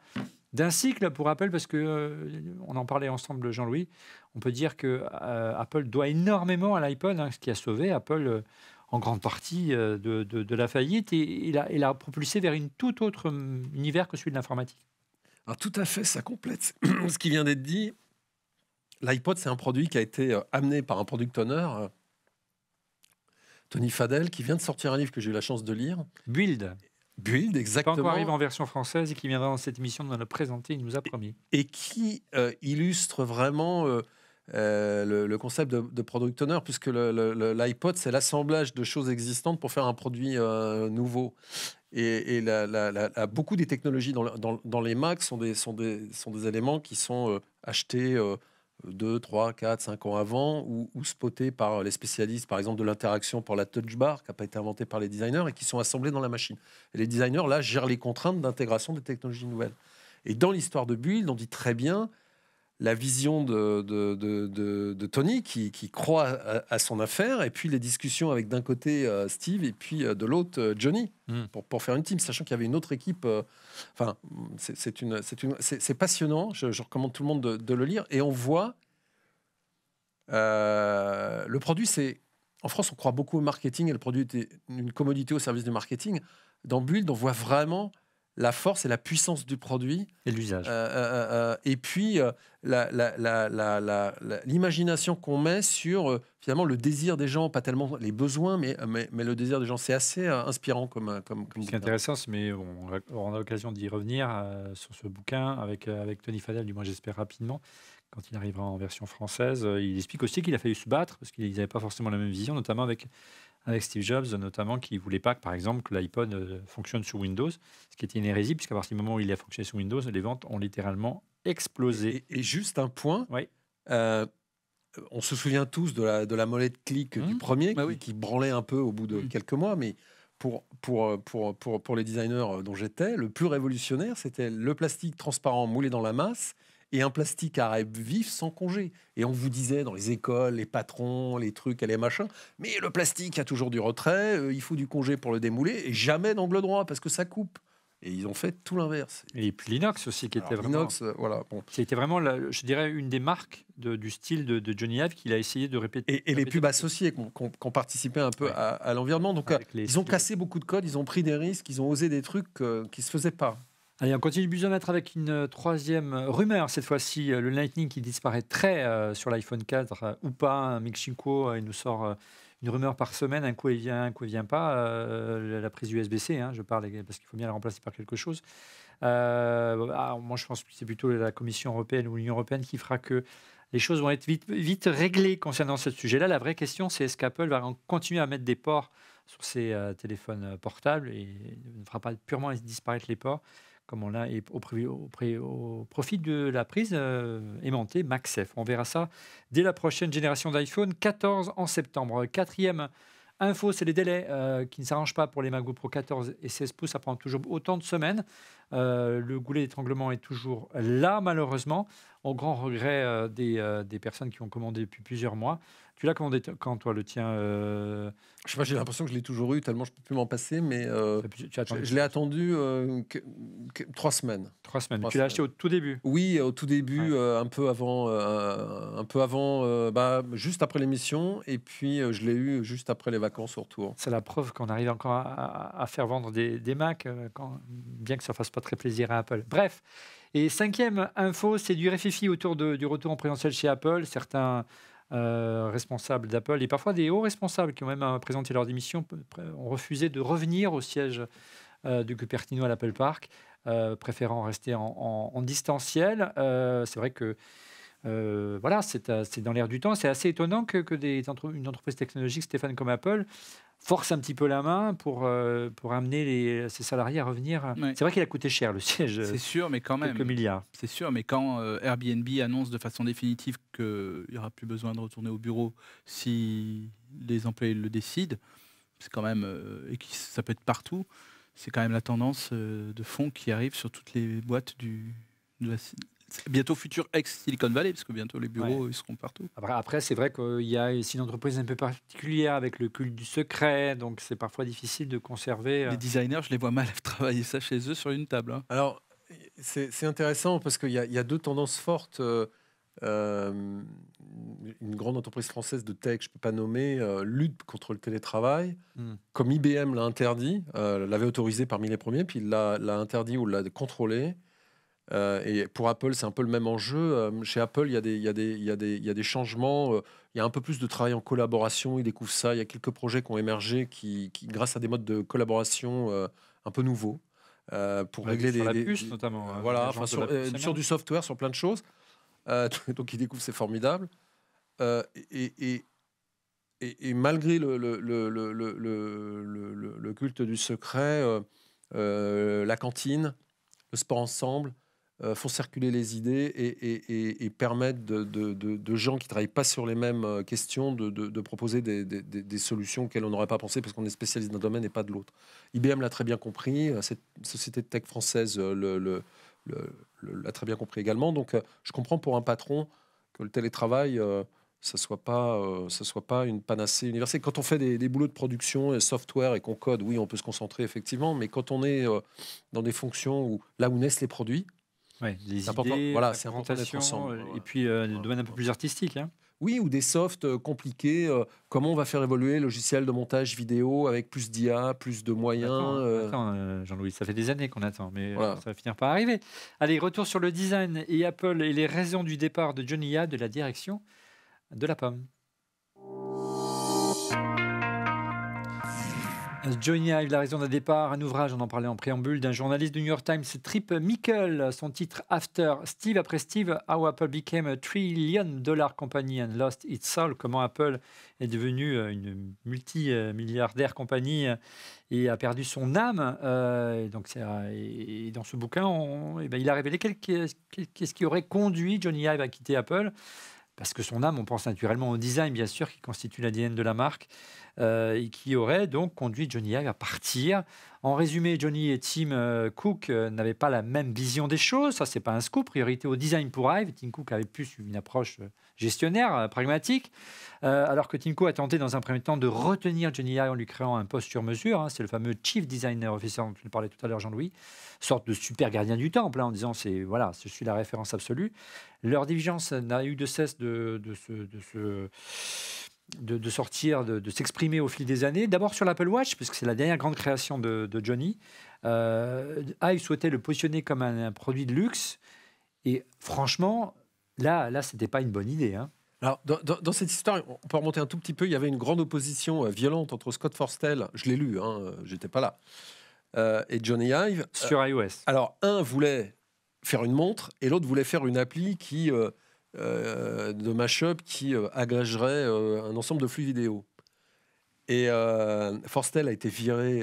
d'un cycle, pour Apple, parce que euh, on en parlait ensemble, Jean-Louis, on peut dire que euh, Apple doit énormément à l'iPod, hein, ce qui a sauvé Apple euh, en grande partie de, la faillite et, l'a propulsé vers une tout autre hum, univers que celui de l'informatique. Ah, tout à fait, ça complète ce qui vient d'être dit. L'iPod, c'est un produit qui a été amené par un product owner, Tony Fadel, qui vient de sortir un livre que j'ai eu la chance de lire. Build. Build, exactement. Qui arrive en version française et qui viendra dans cette émission nous la présenter, il nous a promis. Et, qui euh, illustre vraiment euh, euh, le, concept de, de, product owner, puisque l'iPod, c'est l'assemblage de choses existantes pour faire un produit nouveau. Et, beaucoup des technologies dans, les Macs sont des, des, sont des éléments qui sont achetés 2, 3, 4, 5 ans avant, ou, ou spotés par les spécialistes, par exemple de l'interaction pour la touch bar, qui n'a pas été inventée par les designers, et qui sont assemblés dans la machine. les designers, là, gèrent les contraintes d'intégration des technologies nouvelles. Et dans l'histoire de Build, on dit très bien, la vision de, de, Tony qui, croit à, son affaire et puis les discussions avec d'un côté euh, Steve et puis euh, de l'autre euh, Johnny hmm. pour, faire une team, sachant qu'il y avait une autre équipe. Enfin, c'est passionnant. Je, recommande tout le monde de, le lire et on voit le produit. C'est en France, on croit beaucoup au marketing et le produit est une commodité au service du marketing. Dans Build, on voit vraiment la force et la puissance du produit. Et l'usage. Euh, euh, euh, et puis, l'imagination qu'on met sur, finalement, le désir des gens, pas tellement les besoins, mais, mais, le désir des gens. C'est assez inspirant comme... comme, comme c'est intéressant, mais on, aura a l'occasion d'y revenir sur ce bouquin avec, avec Tony Fadel, du moins j'espère rapidement. Quand il arrivera en version française, il explique aussi qu'il a fallu se battre parce qu'ils n'avaient pas forcément la même vision, notamment avec avec Steve Jobs, notamment, qui ne voulait pas, que, par exemple, que l'iPod euh, fonctionne sous Windows, ce qui était une puisqu'à partir du moment où il a fonctionné sous Windows, les ventes ont littéralement explosé. Et, juste un point. Oui. Euh, on se souvient tous de la, de la molette clic du mmh. premier, bah qui, branlait un peu au bout de mmh. quelques mois, mais pour, pour, euh, pour, pour, pour les designers dont j'étais, le plus révolutionnaire, c'était le plastique transparent moulé dans la masse et un plastique arabe vif sans congé. Et on vous disait dans les écoles, les patrons, les trucs et les machins, mais le plastique a toujours du retrait, euh, il faut du congé pour le démouler, et jamais d'angle droit, parce que ça coupe. Et ils ont fait tout l'inverse. Et puis l'inox aussi, qui était vraiment. L'inox, euh, voilà. C'était vraiment, je dirais, une des marques du style de, Johnny Ive qu'il a essayé de répéter. Et, les pubs associés, qui ont participé un peu à, l'environnement. Donc, euh, ils ont cassé beaucoup de codes, ils ont pris des risques, ils ont osé des trucs qui ne se faisaient pas. Allez, on continue le mettre avec une euh, troisième euh, rumeur. Cette fois-ci, euh, le Lightning qui disparaîtrait sur l'iPhone 4 ou pas. Hein, Mixinko, il nous sort une rumeur par semaine. Un coup, il vient, un coup, il vient pas. la prise USB-C, hein, je parle, parce qu'il faut bien la remplacer par quelque chose. Bah, ah, moi, je pense que c'est plutôt la Commission européenne ou l'Union européenne qui fera que les choses vont être vite, vite réglées concernant ce sujet-là. La vraie question, c'est est-ce qu'Apple va continuer à mettre des ports sur ses téléphones portables et ne fera pas purement disparaître les ports comme on l'a, et au, au, profit de la prise euh, aimantée On verra ça dès la prochaine génération d'iPhone 14 en septembre. Quatrième info, c'est les délais euh, qui ne s'arrangent pas pour les MacBook Pro 14 et 16 pouces. Ça prend toujours autant de semaines. Euh, le goulet d'étranglement est toujours là, malheureusement, au grand regret euh, euh, des, personnes qui ont commandé depuis plusieurs mois. Tu l'as commandé quand, toi, le tien Je sais pas, j'ai l'impression que je l'ai toujours eu, tellement je peux plus m'en passer, mais je, l'ai attendu trois semaines. Trois semaines. tu l'as acheté au tout début Oui, au tout début, un peu avant, un peu avant bah, juste après l'émission, et puis je l'ai eu juste après les vacances au retour. C'est la preuve qu'on arrive encore à, faire vendre des, des Macs, quand, bien que ça fasse pas très plaisir à Apple. Bref. Et cinquième info, c'est du RFFI autour du retour en présentiel chez Apple. Certains euh, responsables d'Apple et parfois des hauts responsables qui ont même euh, présenté leur démission ont refusé de revenir au siège euh, de Cupertino à l'Apple Park, préférant rester en, distanciel. c'est vrai que voilà, c'est dans l'air du temps. C'est assez étonnant que, des une entreprise technologique, Stéphane, comme Apple, force un petit peu la main pour, euh, pour amener les, ses salariés à revenir. C'est vrai qu'il a coûté cher le siège. C'est sûr, mais quand même. Quelques milliards. C'est sûr, mais quand euh, Airbnb annonce de façon définitive qu'il n'y aura plus besoin de retourner au bureau si les employés le décident, c'est quand même. Euh, et que ça peut être partout, c'est quand même la tendance de fond qui arrive sur toutes les boîtes du, Bientôt futur ex-Silicon Valley, parce que bientôt les bureaux ils seront partout. Après, c'est vrai qu'il y a aussi une entreprise un peu particulière avec le culte du secret, donc c'est parfois difficile de conserver. Euh, les designers, je les vois mal travailler ça chez eux sur une table. Hein. Alors, c'est intéressant parce qu'il y, y, a deux tendances fortes. Euh, euh, une grande entreprise française de tech, je ne peux pas nommer, lutte contre le télétravail. Hmm. Comme IBM l'a interdit, l'avait autorisé parmi les premiers, puis il l'a interdit ou l'a contrôlé. Euh, et pour Apple, c'est un peu le même enjeu. Euh, chez Apple, il y, a des, changements. il y a un peu plus de travail en collaboration. Ils découvrent ça. Il y a quelques projets qui ont émergé qui, grâce à des modes de collaboration euh, un peu nouveaux, pour régler sur des. La puce, notamment. Hein, voilà, sur, du software, sur plein de choses. donc ils découvrent, c'est formidable. et, malgré le, culte du secret, la cantine, le sport ensemble, euh, font circuler les idées et, permettent de, gens qui ne travaillent pas sur les mêmes euh, questions de, proposer des, solutions auxquelles on n'aurait pas pensé parce qu'on est spécialiste d'un domaine et pas de l'autre. IBM l'a très bien compris, euh, cette société de tech française le, l'a très bien compris également. Donc je comprends pour un patron que le télétravail... ce ça soit pas soit pas une panacée universelle. Quand on fait des, boulots de production et software et qu'on code, oui, on peut se concentrer effectivement, mais quand on est dans des fonctions où là où naissent les produits, Ouais, idées, important, voilà, c'est important euh, Et puis le euh, domaine un peu plus artistique. Hein. Oui, ou des softs euh, compliqués. comment on va faire évoluer le logiciel de montage vidéo avec plus d'IA, plus de moyens Attends, Jean-Louis, ça fait des années qu'on attend, mais ça va finir par arriver. Allez, retour sur le design et Apple et les raisons du départ de Johnny de la direction de la pomme. Johnny Hive, la raison d'un départ, un ouvrage, on en parlait en préambule, d'un journaliste du New York Times, Trip Mickle, son titre After Steve après Steve, How Apple Became a Trillion Dollar Company and Lost Its Soul, comment Apple est devenue euh, une multimilliardaire compagnie euh, et a perdu son âme. Euh, et dans ce bouquin, eh ben, il a révélé qu'est-ce qui aurait conduit Johnny Hive à quitter Apple parce que son âme, on pense naturellement au design, bien sûr, qui constitue l'ADN de la marque, euh, et qui aurait donc conduit Johnny Ive à partir. En résumé, Johnny et Tim euh, Cook euh, n'avaient pas la même vision des choses. Ça, c'est pas un scoop. Priorité au design pour Ive. Tim Cook avait plus une approche gestionnaire, pragmatique. alors que Tim Cook a tenté dans un premier temps de retenir Johnny Ive en lui créant un poste sur mesure. Hein. c'est le fameux Chief Designer Officer dont tu parlais tout à l'heure, Jean-Louis. Sorte de super gardien du temple hein, en disant c'est voilà, je suis la référence absolue. Leur diligence n'a eu de cesse de, de De se de, sortir, de, s'exprimer au fil des années. D'abord sur l'Apple Watch, puisque c'est la dernière grande création de, Johnny. Euh, souhaitait le positionner comme un, produit de luxe. Et franchement, là, là c'était pas une bonne idée. Hein. Alors, dans, cette histoire, on peut remonter un tout petit peu. Il y avait une grande opposition euh, violente entre Scott Forstel, je l'ai lu, hein, euh, j'étais pas là, euh, et Johnny Ive. Sur iOS. Alors, un voulait faire une montre et l'autre voulait faire une appli qui de euh, de mashup qui euh, agrégerait euh, un ensemble de flux vidéo. Et Forstel a été viré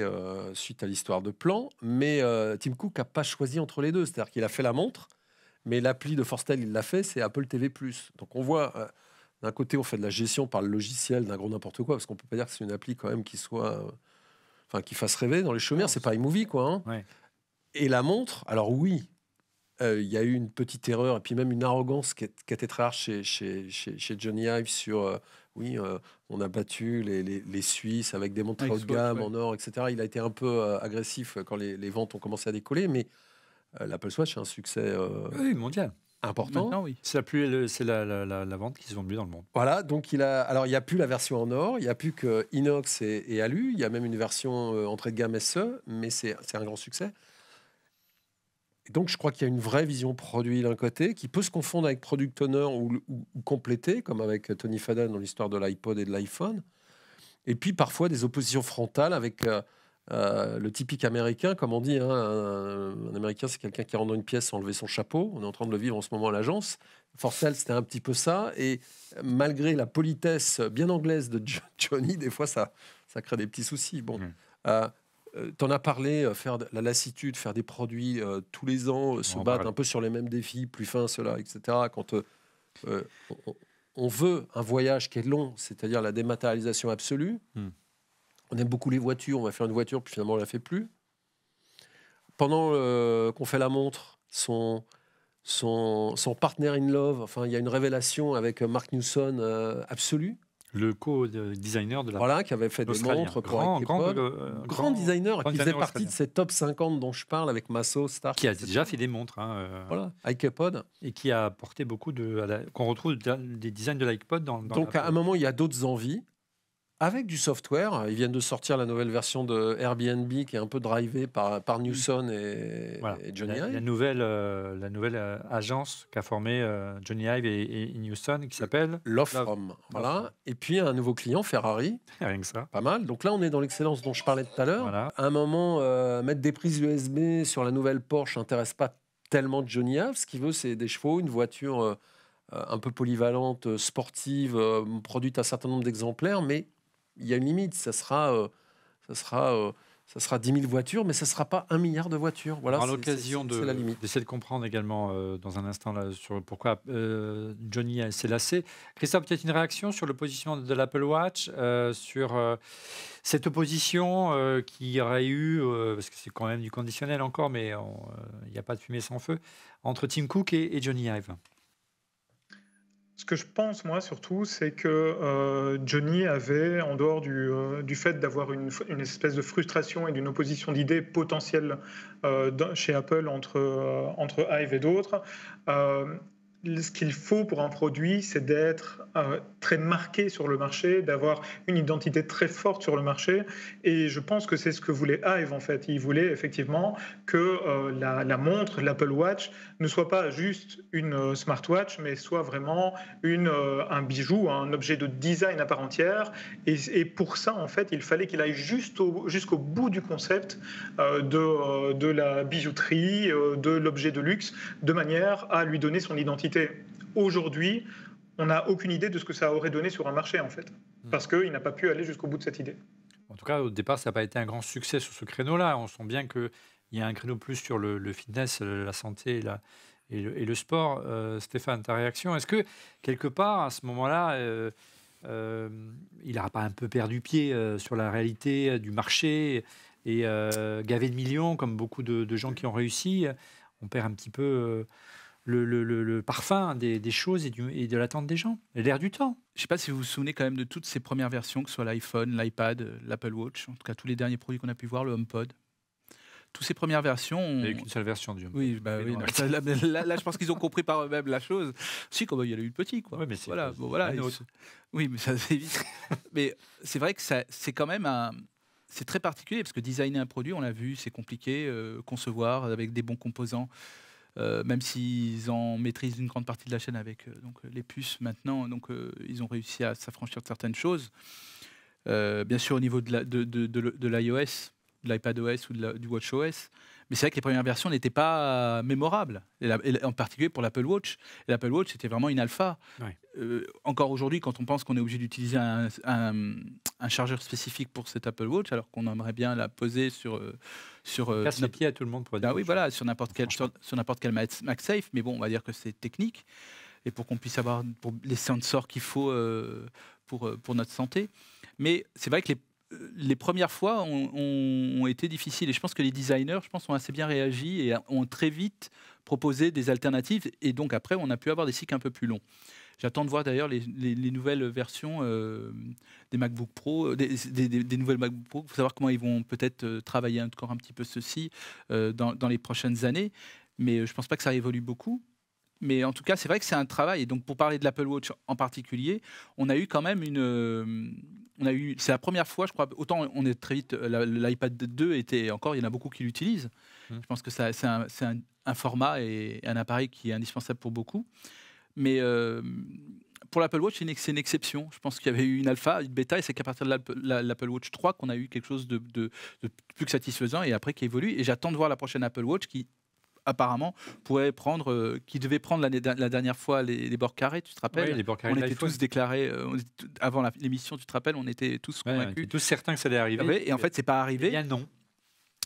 suite à l'histoire de Plan, mais Tim Cook n'a pas choisi entre les deux. C'est-à-dire qu'il a fait la montre, mais l'appli de Forstel, il l'a fait, c'est Apple TV. Donc on voit, d'un côté, on fait de la gestion par le logiciel d'un gros n'importe quoi, parce qu'on peut pas dire que c'est une appli quand même qui soit. Enfin, qui fasse rêver dans les chemins. c'est pas iMovie, quoi. Hein. Et la montre, alors oui, euh, il y a eu une petite erreur et puis même une arrogance qui, rare chez, Johnny Hive sur euh, oui, euh, on a battu les, Suisses avec des montres haut de gamme en or, etc. Il a été un peu agressif quand les, ventes ont commencé à décoller, mais l'Apple Swatch a un succès mondial important. oui. C'est la c'est la, vente qui se vend mieux dans le monde. Voilà, donc il a, alors il n'y a plus la version en or, il n'y a plus que inox et, et alu. Il y a même une version entrée de gamme SE, mais c'est, un grand succès. Et donc, je crois qu'il y a une vraie vision produit d'un côté qui peut se confondre avec product owner ou, compléter, comme avec euh, Tony Fadden dans l'histoire de l'iPod et de l'iPhone. Et puis, parfois, des oppositions frontales avec euh, euh, le typique américain, comme on dit. Hein, un, américain, c'est quelqu'un qui rentre dans une pièce sans enlever son chapeau. On est en train de le vivre en ce moment à l'agence. Forcel, c'était un petit peu ça. Et malgré la politesse bien anglaise de Johnny, des fois, ça, ça crée des petits soucis. Bon. Mmh. Euh, t'en as parlé, euh, faire la lassitude, faire des produits euh, tous les ans, se battre un peu sur les mêmes défis, plus fin, cela, etc. Quand on, veut un voyage qui est long, c'est-à-dire la dématérialisation absolue, hmm. on aime beaucoup les voitures, on va faire une voiture, puis finalement on la fait plus. Pendant qu'on fait la montre, son, son, son partner in love, enfin il y a une révélation avec Mark Newson absolue le co-designer de la Voilà, qui avait fait des montres grand, euh, grand, grand, designer, qui faisait partie de ces top 50 dont je parle avec Masso, Star... Qui a déjà fait des montres. Hein, euh, voilà, Et qui a apporté beaucoup de. Qu'on retrouve des designs de l'iPod dans, dans. Donc à un moment, il y a d'autres envies avec du software. Ils viennent de sortir la nouvelle version de Airbnb qui est un peu drivée par, par Newson et, Johnny la, Hive. Euh, la nouvelle, la euh, nouvelle agence qu'a formée euh, Johnny Hive et, et Newson qui s'appelle From. Voilà. Et puis un nouveau client, Ferrari. Rien que ça. Pas mal. Donc là, on est dans l'excellence dont je parlais tout à l'heure. À un moment, mettre des prises USB sur la nouvelle Porsche n'intéresse pas tellement Johnny Hive. Ce qu'il veut, c'est des chevaux, une voiture un peu polyvalente, sportive, produite à un certain nombre d'exemplaires, mais il y a une limite. Ça sera, euh, ça sera, euh, ça sera 10 000 voitures, mais ça ne sera pas un milliard de voitures. Voilà, à l'occasion de, d'essayer de comprendre également euh, dans un instant là, sur pourquoi Johnny s'est lassé. Christophe, peut-être une réaction sur l'opposition de, l'Apple Watch, sur cette opposition qui aurait eu, parce que c'est quand même du conditionnel encore, mais il n'y a pas de fumée sans feu, entre Tim Cook et, et Johnny Ive. Ce que je pense, moi, surtout, c'est que euh, Johnny avait, en dehors du, euh, fait d'avoir une, espèce de frustration et d'une opposition d'idées potentielles euh, chez Apple entre, entre Hive et d'autres, ce qu'il faut pour un produit, c'est d'être euh, très marqué sur le marché, d'avoir une identité très forte sur le marché. Et je pense que c'est ce que voulait Hive en fait. Il voulait effectivement que euh, la, montre, l'Apple Watch, ne soit pas juste une euh, smartwatch, mais soit vraiment une, un bijou, un objet de design à part entière. Et, pour ça, en fait, il fallait qu'il aille jusqu'au bout du concept de la bijouterie, de l'objet de luxe, de manière à lui donner son identité Aujourd'hui, on n'a aucune idée de ce que ça aurait donné sur un marché, en fait, hmm. parce qu'il n'a pas pu aller jusqu'au bout de cette idée. En tout cas, au départ, ça n'a pas été un grand succès sur ce créneau-là. On sent bien qu'il y a un créneau plus sur le, fitness, la santé, et le, sport. Euh, Stéphane, ta réaction Est-ce que, quelque part, à ce moment-là, euh, euh, il n'aura pas un peu perdu pied sur la réalité du marché et gavé de millions, comme beaucoup de, de gens qui ont réussi On perd un petit peu le, parfum des, choses et, du, et de l'attente des gens, l'air du temps. Je ne sais pas si vous vous souvenez quand même de toutes ces premières versions, que ce soit l'iPhone, l'iPad, l'Apple Watch, en tout cas tous les derniers produits qu'on a pu voir, le HomePod toutes ces premières versions. Il n'y a qu'une seule version du Oui, oui là, je pense qu'ils ont compris par eux-mêmes la chose. Si, comme il y en a eu le petit, quoi. voilà, Oui, mais ça c'est mais c'est vrai que c'est quand même un. C'est très particulier parce que designer un produit, on l'a vu, c'est compliqué, euh, concevoir avec des bons composants. Euh, même s'ils en maîtrisent une grande partie de la chaîne avec euh, euh, les puces maintenant, donc, ils ont réussi à s'affranchir de certaines choses. bien sûr, au niveau de l'iOS, de, de, de l'iPadOS ou du Watch du WatchOS, mais c'est vrai que les premières versions n'étaient pas euh, mémorables, en particulier pour l'Apple Watch. L'Apple Watch, c'était vraiment une alpha. Euh, encore aujourd'hui, quand on pense qu'on est obligé d'utiliser un, chargeur spécifique pour cet Apple Watch, alors qu'on aimerait bien la poser sur... Euh, sur à tout le monde pour bah oui, voilà, sur n'importe quel, sur, n'importe quel MagSafe, mais bon, on va dire que c'est technique. Et pour qu'on puisse avoir pour les sensors qu'il faut pour, pour notre santé. Mais c'est vrai que les, les premières fois ont, été difficiles et je pense que les designers, je pense, ont assez bien réagi et ont très vite proposé des alternatives et donc après on a pu avoir des cycles un peu plus longs. J'attends de voir d'ailleurs les, nouvelles versions euh, des MacBook Pro, euh, des, nouvelles MacBook Pro, pour savoir comment ils vont peut-être euh, travailler encore un petit peu ceci dans, les prochaines années. Mais je ne pense pas que ça évolue beaucoup. Mais en tout cas, c'est vrai que c'est un travail. Et donc, pour parler de l'Apple Watch en particulier, on a eu quand même une, c'est la première fois, je crois, autant on est très vite, l'iPad 2 était encore, il y en a beaucoup qui l'utilisent. Mmh. Je pense que c'est un, format et un appareil qui est indispensable pour beaucoup. Mais euh, pour l'Apple Watch, c'est une, exception. Je pense qu'il y avait eu une alpha, une bêta, et c'est qu'à partir de l'Apple Watch 3 qu'on a eu quelque chose de, de, plus que satisfaisant et après qui évolue. Et j'attends de voir la prochaine Apple Watch qui apparemment, pourrait prendre, euh, qui devait prendre la dernière fois les, bords carrés, tu te rappelles Oui, les bords carrés On était tous déclarés, euh, avant l'émission, tu te rappelles, on était tous convaincus. tous certains que ça allait arriver. et en fait, c'est pas arrivé. Eh non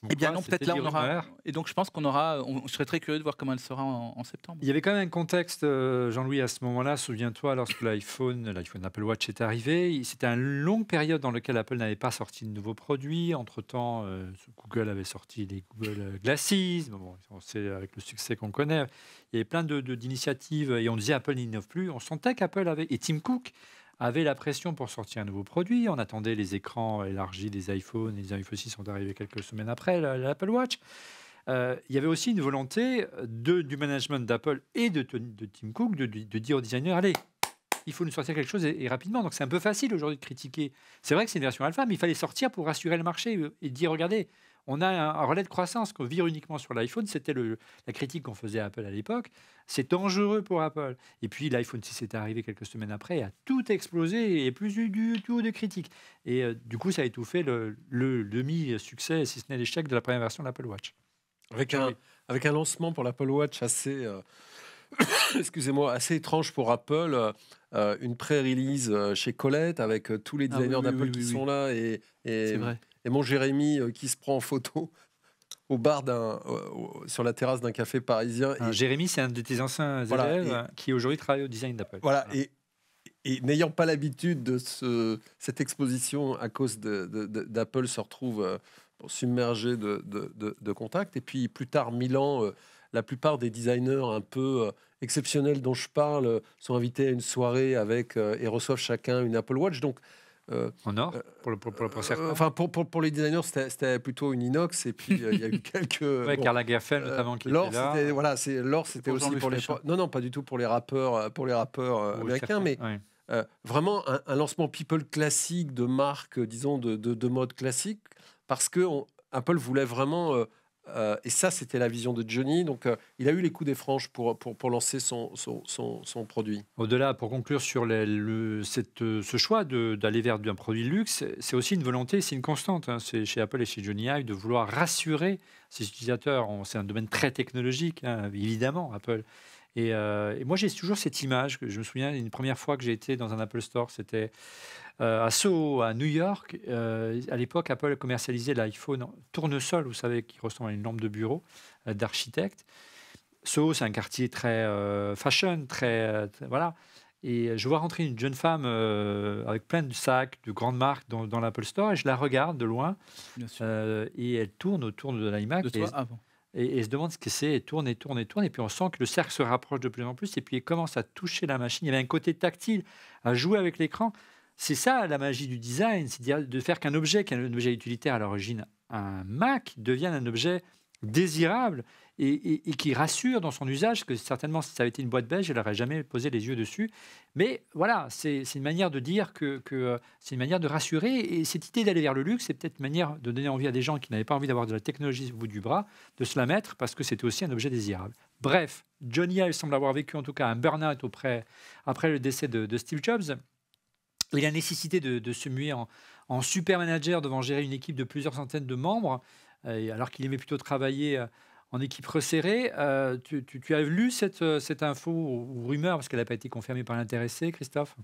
eh bien non, peut-être là on aura. Et donc je pense qu'on aura. On, je serais très curieux de voir comment elle sera en, septembre. Il y avait quand même un contexte, euh, Jean-Louis, à ce moment-là. Souviens-toi, lorsque l'iPhone, l'iPhone Apple Watch est arrivé, c'était une longue période dans laquelle Apple n'avait pas sorti de nouveaux produits. Entre temps, euh, Google avait sorti les Google Glasses. Bon, on sait avec le succès qu'on connaît. Il y avait plein de d'initiatives et on disait Apple n'innove plus. On sentait qu'Apple avait et Tim Cook avait la pression pour sortir un nouveau produit. On attendait les écrans élargis des iPhones. Les iPhone 6 sont arrivés quelques semaines après l'Apple Watch. Euh, il y avait aussi une volonté de, du management d'Apple et de, de, Tim Cook de, dire aux designers, allez, il faut nous sortir quelque chose et rapidement. Donc c'est un peu facile aujourd'hui de critiquer. C'est vrai que c'est une version alpha, mais il fallait sortir pour rassurer le marché et dire, regardez, on a un, relais de croissance qu'on vire uniquement sur l'iPhone. C'était la critique qu'on faisait à Apple à l'époque. C'est dangereux pour Apple. Et puis l'iPhone 6 est arrivé quelques semaines après, a tout explosé et plus eu du tout de critiques. Et euh, du coup, ça a étouffé le, demi-succès, si ce n'est l'échec de la première version de l'Apple Watch. Avec un, lancement pour l'Apple Watch assez, euh, excusez-moi, assez étrange pour Apple. Euh, une pré-release chez Colette avec tous les ah designers d'Apple qui sont là et, et, et mon Jérémy euh, qui se prend en photo au bar d'un, sur la terrasse d'un café parisien. Jérémy, c'est un de tes anciens élèves hein, qui aujourd'hui travaille au design d'Apple. Voilà, et, et n'ayant pas l'habitude de ce, cette exposition à cause d'Apple, se retrouve euh, submergé de, contacts. Et puis plus tard, Milan, euh, la plupart des designers un peu exceptionnels dont je parle sont invités à une soirée avec et reçoivent chacun une Apple Watch. Donc euh, en or euh, pour, le, pour, pour, euh, pour certains. Enfin, pour, pour, les designers, c'était plutôt une inox. Et puis, il y a eu quelques. Oui, bon, Karl notamment, qui était là. voilà, c'est, l'or, c'était aussi pour les. Non, non, pas du tout pour les rappeurs, pour les rappeurs américains, mais. vraiment un, lancement people classique de marque, disons, de, de, de mode classique, parce que Apple voulait vraiment euh, et ça, c'était la vision de Johnny. Donc, euh, il a eu les coups des franges pour, pour, pour lancer son, son, son, produit. Au-delà, pour conclure sur le, euh, ce choix d'aller vers un produit luxe, c'est aussi une volonté, c'est une constante. Hein. chez Apple et chez Johnny Ive de vouloir rassurer ses utilisateurs. C'est un domaine très technologique, hein, évidemment, Apple. Euh, et, moi, j'ai toujours cette image. je me souviens une première fois que j'ai été dans un Apple Store, c'était euh, à Soho, à New York. Euh, à l'époque, Apple commercialisait l'iPhone tournesol, vous savez, qui ressemble à une lampe de bureau d'architecte. Soho, c'est un quartier très fashion, très, voilà. Et je vois rentrer une jeune femme avec plein de sacs de grandes marques dans, l'Apple Store et je la regarde de loin. et elle tourne autour de l'iMac. avant et, se demande ce que c'est, et tourne, et tourne, et tourne, et puis on sent que le cercle se rapproche de plus en plus, et puis il commence à toucher la machine. Il y avait un côté tactile, à jouer avec l'écran. C'est ça la magie du design, c'est dire de faire qu'un objet, qu'un objet utilitaire à l'origine, un Mac, devienne un objet désirable et, qui rassure dans son usage, que certainement si ça avait été une boîte beige elle n'aurait jamais posé les yeux dessus. Mais voilà, c'est une manière de dire que, euh, c'est une manière de rassurer. Et cette idée d'aller vers le luxe, c'est peut-être une manière de donner envie à des gens qui n'avaient pas envie d'avoir de la technologie au bout du bras, de se la mettre parce que c'était aussi un objet désirable. Bref, Johnny Hale semble avoir vécu en tout cas un burn-out après le décès de, Steve Jobs. Et la nécessité de, se muer en, en super manager devant gérer une équipe de plusieurs centaines de membres, euh, alors qu'il aimait plutôt travailler euh, en équipe resserrée. Euh, tu, tu, as lu cette, cette info ou, rumeur, parce qu'elle n'a pas été confirmée par l'intéressé, Christophe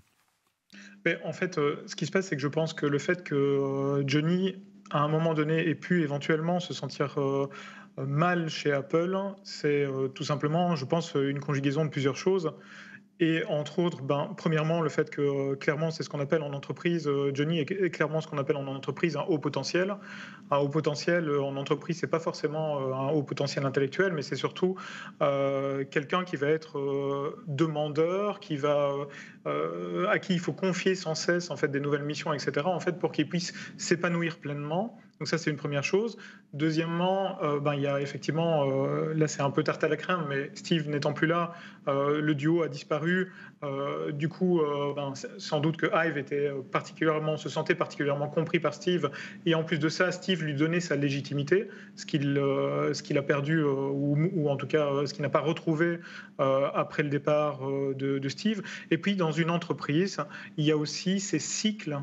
ben, En fait, ce qui se passe, c'est que je pense que le fait que Johnny, à un moment donné, ait pu éventuellement se sentir mal chez Apple, c'est tout simplement, je pense, une conjugaison de plusieurs choses. Et entre autres, ben, premièrement, le fait que euh, clairement, c'est ce qu'on appelle en entreprise, euh, Johnny est clairement ce qu'on appelle en entreprise un haut potentiel. Un haut potentiel euh, en entreprise, ce n'est pas forcément un haut potentiel intellectuel, mais c'est surtout quelqu'un qui va être demandeur, qui va, à qui il faut confier sans cesse en fait, des nouvelles missions, etc., en fait, pour qu'il puisse s'épanouir pleinement donc ça, c'est une première chose. Deuxièmement, euh, ben, il y a effectivement, euh, là c'est un peu tarte à la crème, mais Steve n'étant plus là, euh, le duo a disparu. du coup, ben, sans doute que Hive était particulièrement, se sentait particulièrement compris par Steve. Et en plus de ça, Steve lui donnait sa légitimité, ce qu'il a perdu, ou, en tout cas ce qu'il n'a pas retrouvé après le départ de Steve. Et puis, dans une entreprise, il y a aussi ces cycles.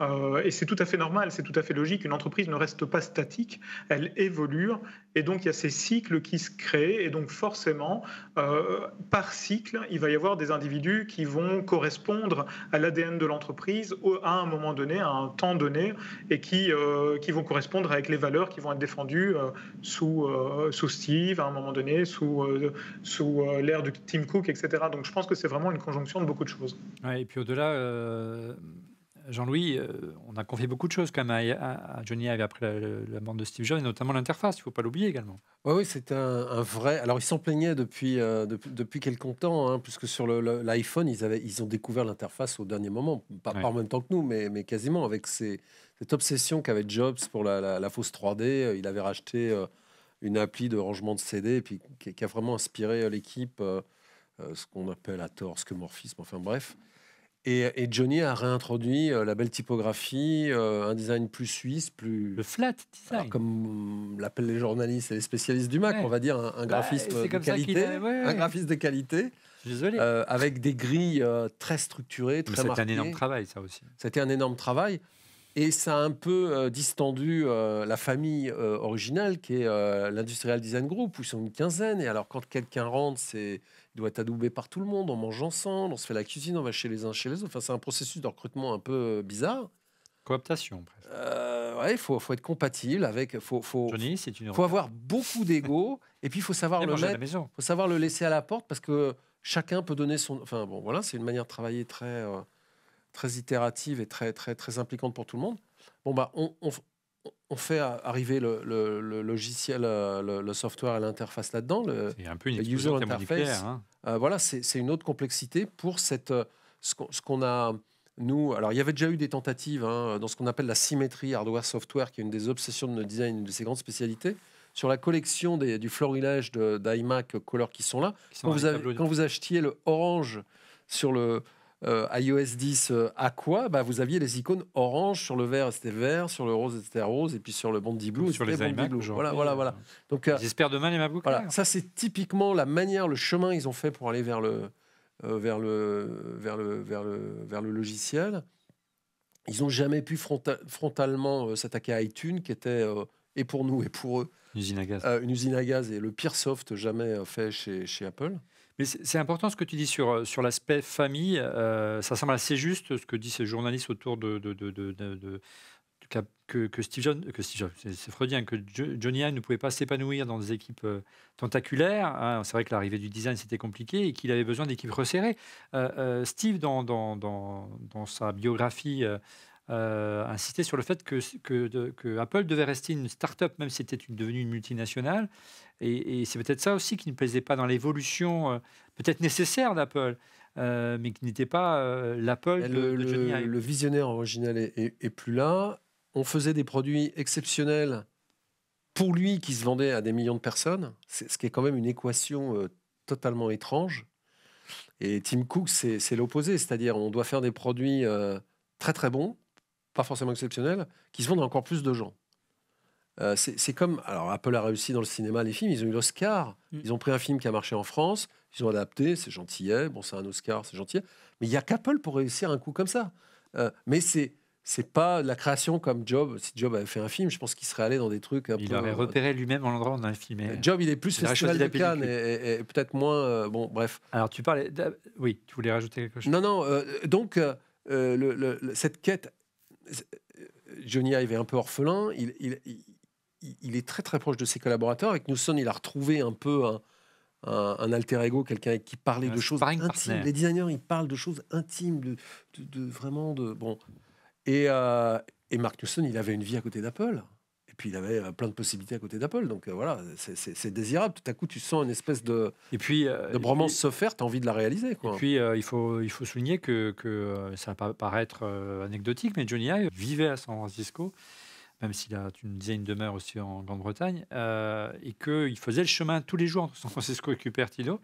Euh, et c'est tout à fait normal, c'est tout à fait logique. Une entreprise ne reste pas statique, elle évolue. Et donc, il y a ces cycles qui se créent. Et donc, forcément, euh, par cycle, il va y avoir des individus qui vont correspondre à l'ADN de l'entreprise à un moment donné, à un temps donné, et qui, euh, qui vont correspondre avec les valeurs qui vont être défendues sous, sous Steve, à un moment donné, sous, sous l'ère de Tim Cook, etc. Donc, je pense que c'est vraiment une conjonction de beaucoup de choses. et puis, au-delà Jean-Louis, euh, on a confié beaucoup de choses quand à, Johnny après la, bande de Steve Jobs, et notamment l'interface, il ne faut pas l'oublier également. oui, c'était un, vrai. Alors, ils s'en plaignaient depuis, euh, depuis, temps, hein, puisque sur l'iPhone, ils, ils ont découvert l'interface au dernier moment, pas, pas, en même temps que nous, mais, quasiment, avec cette obsession qu'avait Jobs pour la, fausse 3D. Euh, il avait racheté une appli de rangement de CD, qui, a vraiment inspiré l'équipe, ce qu'on appelle à tort morphisme, enfin bref. Et, Johnny a réintroduit euh, la belle typographie, euh, un design plus suisse, plus. Le flat design. comme l'appellent les journalistes et les spécialistes du Mac, on va dire un, bah, graphiste graphisme de qualité. un graphiste de qualité. Désolé. Euh, avec des grilles très structurées, très C'était un énorme travail, ça aussi. C'était un énorme travail. Et ça a un peu distendu la famille originale, qui est l'Industrial Design Group, où ils sont une quinzaine. Et alors, quand quelqu'un rentre, c'est doit être adoubé par tout le monde, on mange ensemble, on se fait la cuisine, on va chez les uns, chez les autres. Enfin, c'est un processus de recrutement un peu euh, bizarre. Cooptation, presque. Euh, ouais, il faut, faut, être compatible avec. Faut, faut, c'est une. faut avoir beaucoup d'ego et puis il faut savoir le mettre, faut savoir le laisser à la porte parce que chacun peut donner son. Enfin bon, voilà, c'est une manière de travailler très, euh, très itérative et très, très, très impliquante pour tout le monde. Bon bah, on, on fait arriver le, logiciel, euh, le, software et l'interface là-dedans. C'est un peu une user interface. Hein. Euh, voilà, c'est une autre complexité pour cette, euh, ce qu'on a. Nous, alors il y avait déjà eu des tentatives hein, dans ce qu'on appelle la symétrie hardware-software, qui est une des obsessions de notre design, une de ses grandes spécialités. Sur la collection des, du florilège d'iMac Color qui sont là, vous quand, vous achetiez le orange sur le, euh, iOS 10 euh, à quoi bah, Vous aviez les icônes orange sur le vert, c'était vert, sur le rose, c'était rose, et puis sur le Bondi Blue, sur les Bondi Blue. Voilà, voilà, Donc, euh, J'espère demain les MacBook Ça, c'est typiquement la manière, le chemin ils ont fait pour aller vers le, vers le, vers le, vers le, vers le logiciel. Ils n'ont jamais pu frontalement s'attaquer à iTunes, qui était, et pour nous et pour eux, une usine à gaz. une usine à gaz et le pire soft jamais fait chez Apple. Mais c'est important ce que tu dis sur, euh, sur l'aspect famille. Euh, ça semble assez juste ce que disent ces journalistes autour de, de, de, de que, Steve Jobs, que Steve c'est freudien, que Johnny ne pouvait pas s'épanouir dans des équipes euh, tentaculaires. Hein. C'est vrai que l'arrivée du design, c'était compliqué et qu'il avait besoin d'équipes resserrées. Steve, dans, dans, dans, dans, sa biographie, euh, sur le fait que, que, Apple devait rester une start-up, même si c'était devenue une multinationale. Et, c'est peut-être ça aussi qui ne plaisait pas dans l'évolution, euh, peut-être nécessaire d'Apple. Euh, mais qui n'était pas euh, l'Apple le, visionnaire original est, plus là. On faisait des produits exceptionnels pour lui qui se vendaient à des millions de personnes, ce qui est quand même une équation totalement étrange. Et Tim Cook, c'est l'opposé, c'est-à-dire on doit faire des produits très très bons pas forcément exceptionnel, qui se vendent à encore plus de gens. Euh, c'est comme. Alors, Apple a réussi dans le cinéma les films, ils ont eu l'Oscar. Mm. Ils ont pris un film qui a marché en France, ils ont adapté, c'est gentillet. Bon, c'est un Oscar, c'est gentil, Mais il n'y a qu'Apple pour réussir un coup comme ça. Euh, mais c'est. C'est pas la création comme Job. Si Job avait fait un film, je pense qu'il serait allé dans des trucs. Un il aurait repéré lui-même en l'endroit où on a filmé. Euh, Job, il est plus national de Cannes et, peut-être moins. bon, bref. Alors tu parlais. Oui, tu voulais rajouter quelque chose. Non, non. donc cette quête Johnny Hive est un peu orphelin. Il, est très très proche de ses collaborateurs. Avec Newson, il a retrouvé un peu un, alter ego, quelqu'un qui parlait de choses intimes. Les designers, ils parlent de choses intimes, de, vraiment de bon. Et, euh, et Mark Newson, il avait une vie à côté d'Apple. Et puis il avait euh, plein de possibilités à côté d'Apple. Donc euh, voilà, c'est désirable. Tout à coup, tu sens une espèce de, et puis, euh, de bromance se faire, tu as envie de la réaliser. Et puis il, faut, il faut souligner que, que ça va paraître anecdotique, mais Johnny Ive vivait à San Francisco, même s'il a une dizaine de demeure aussi en Grande-Bretagne, et qu'il faisait le chemin tous les jours entre San Francisco et Cupertino.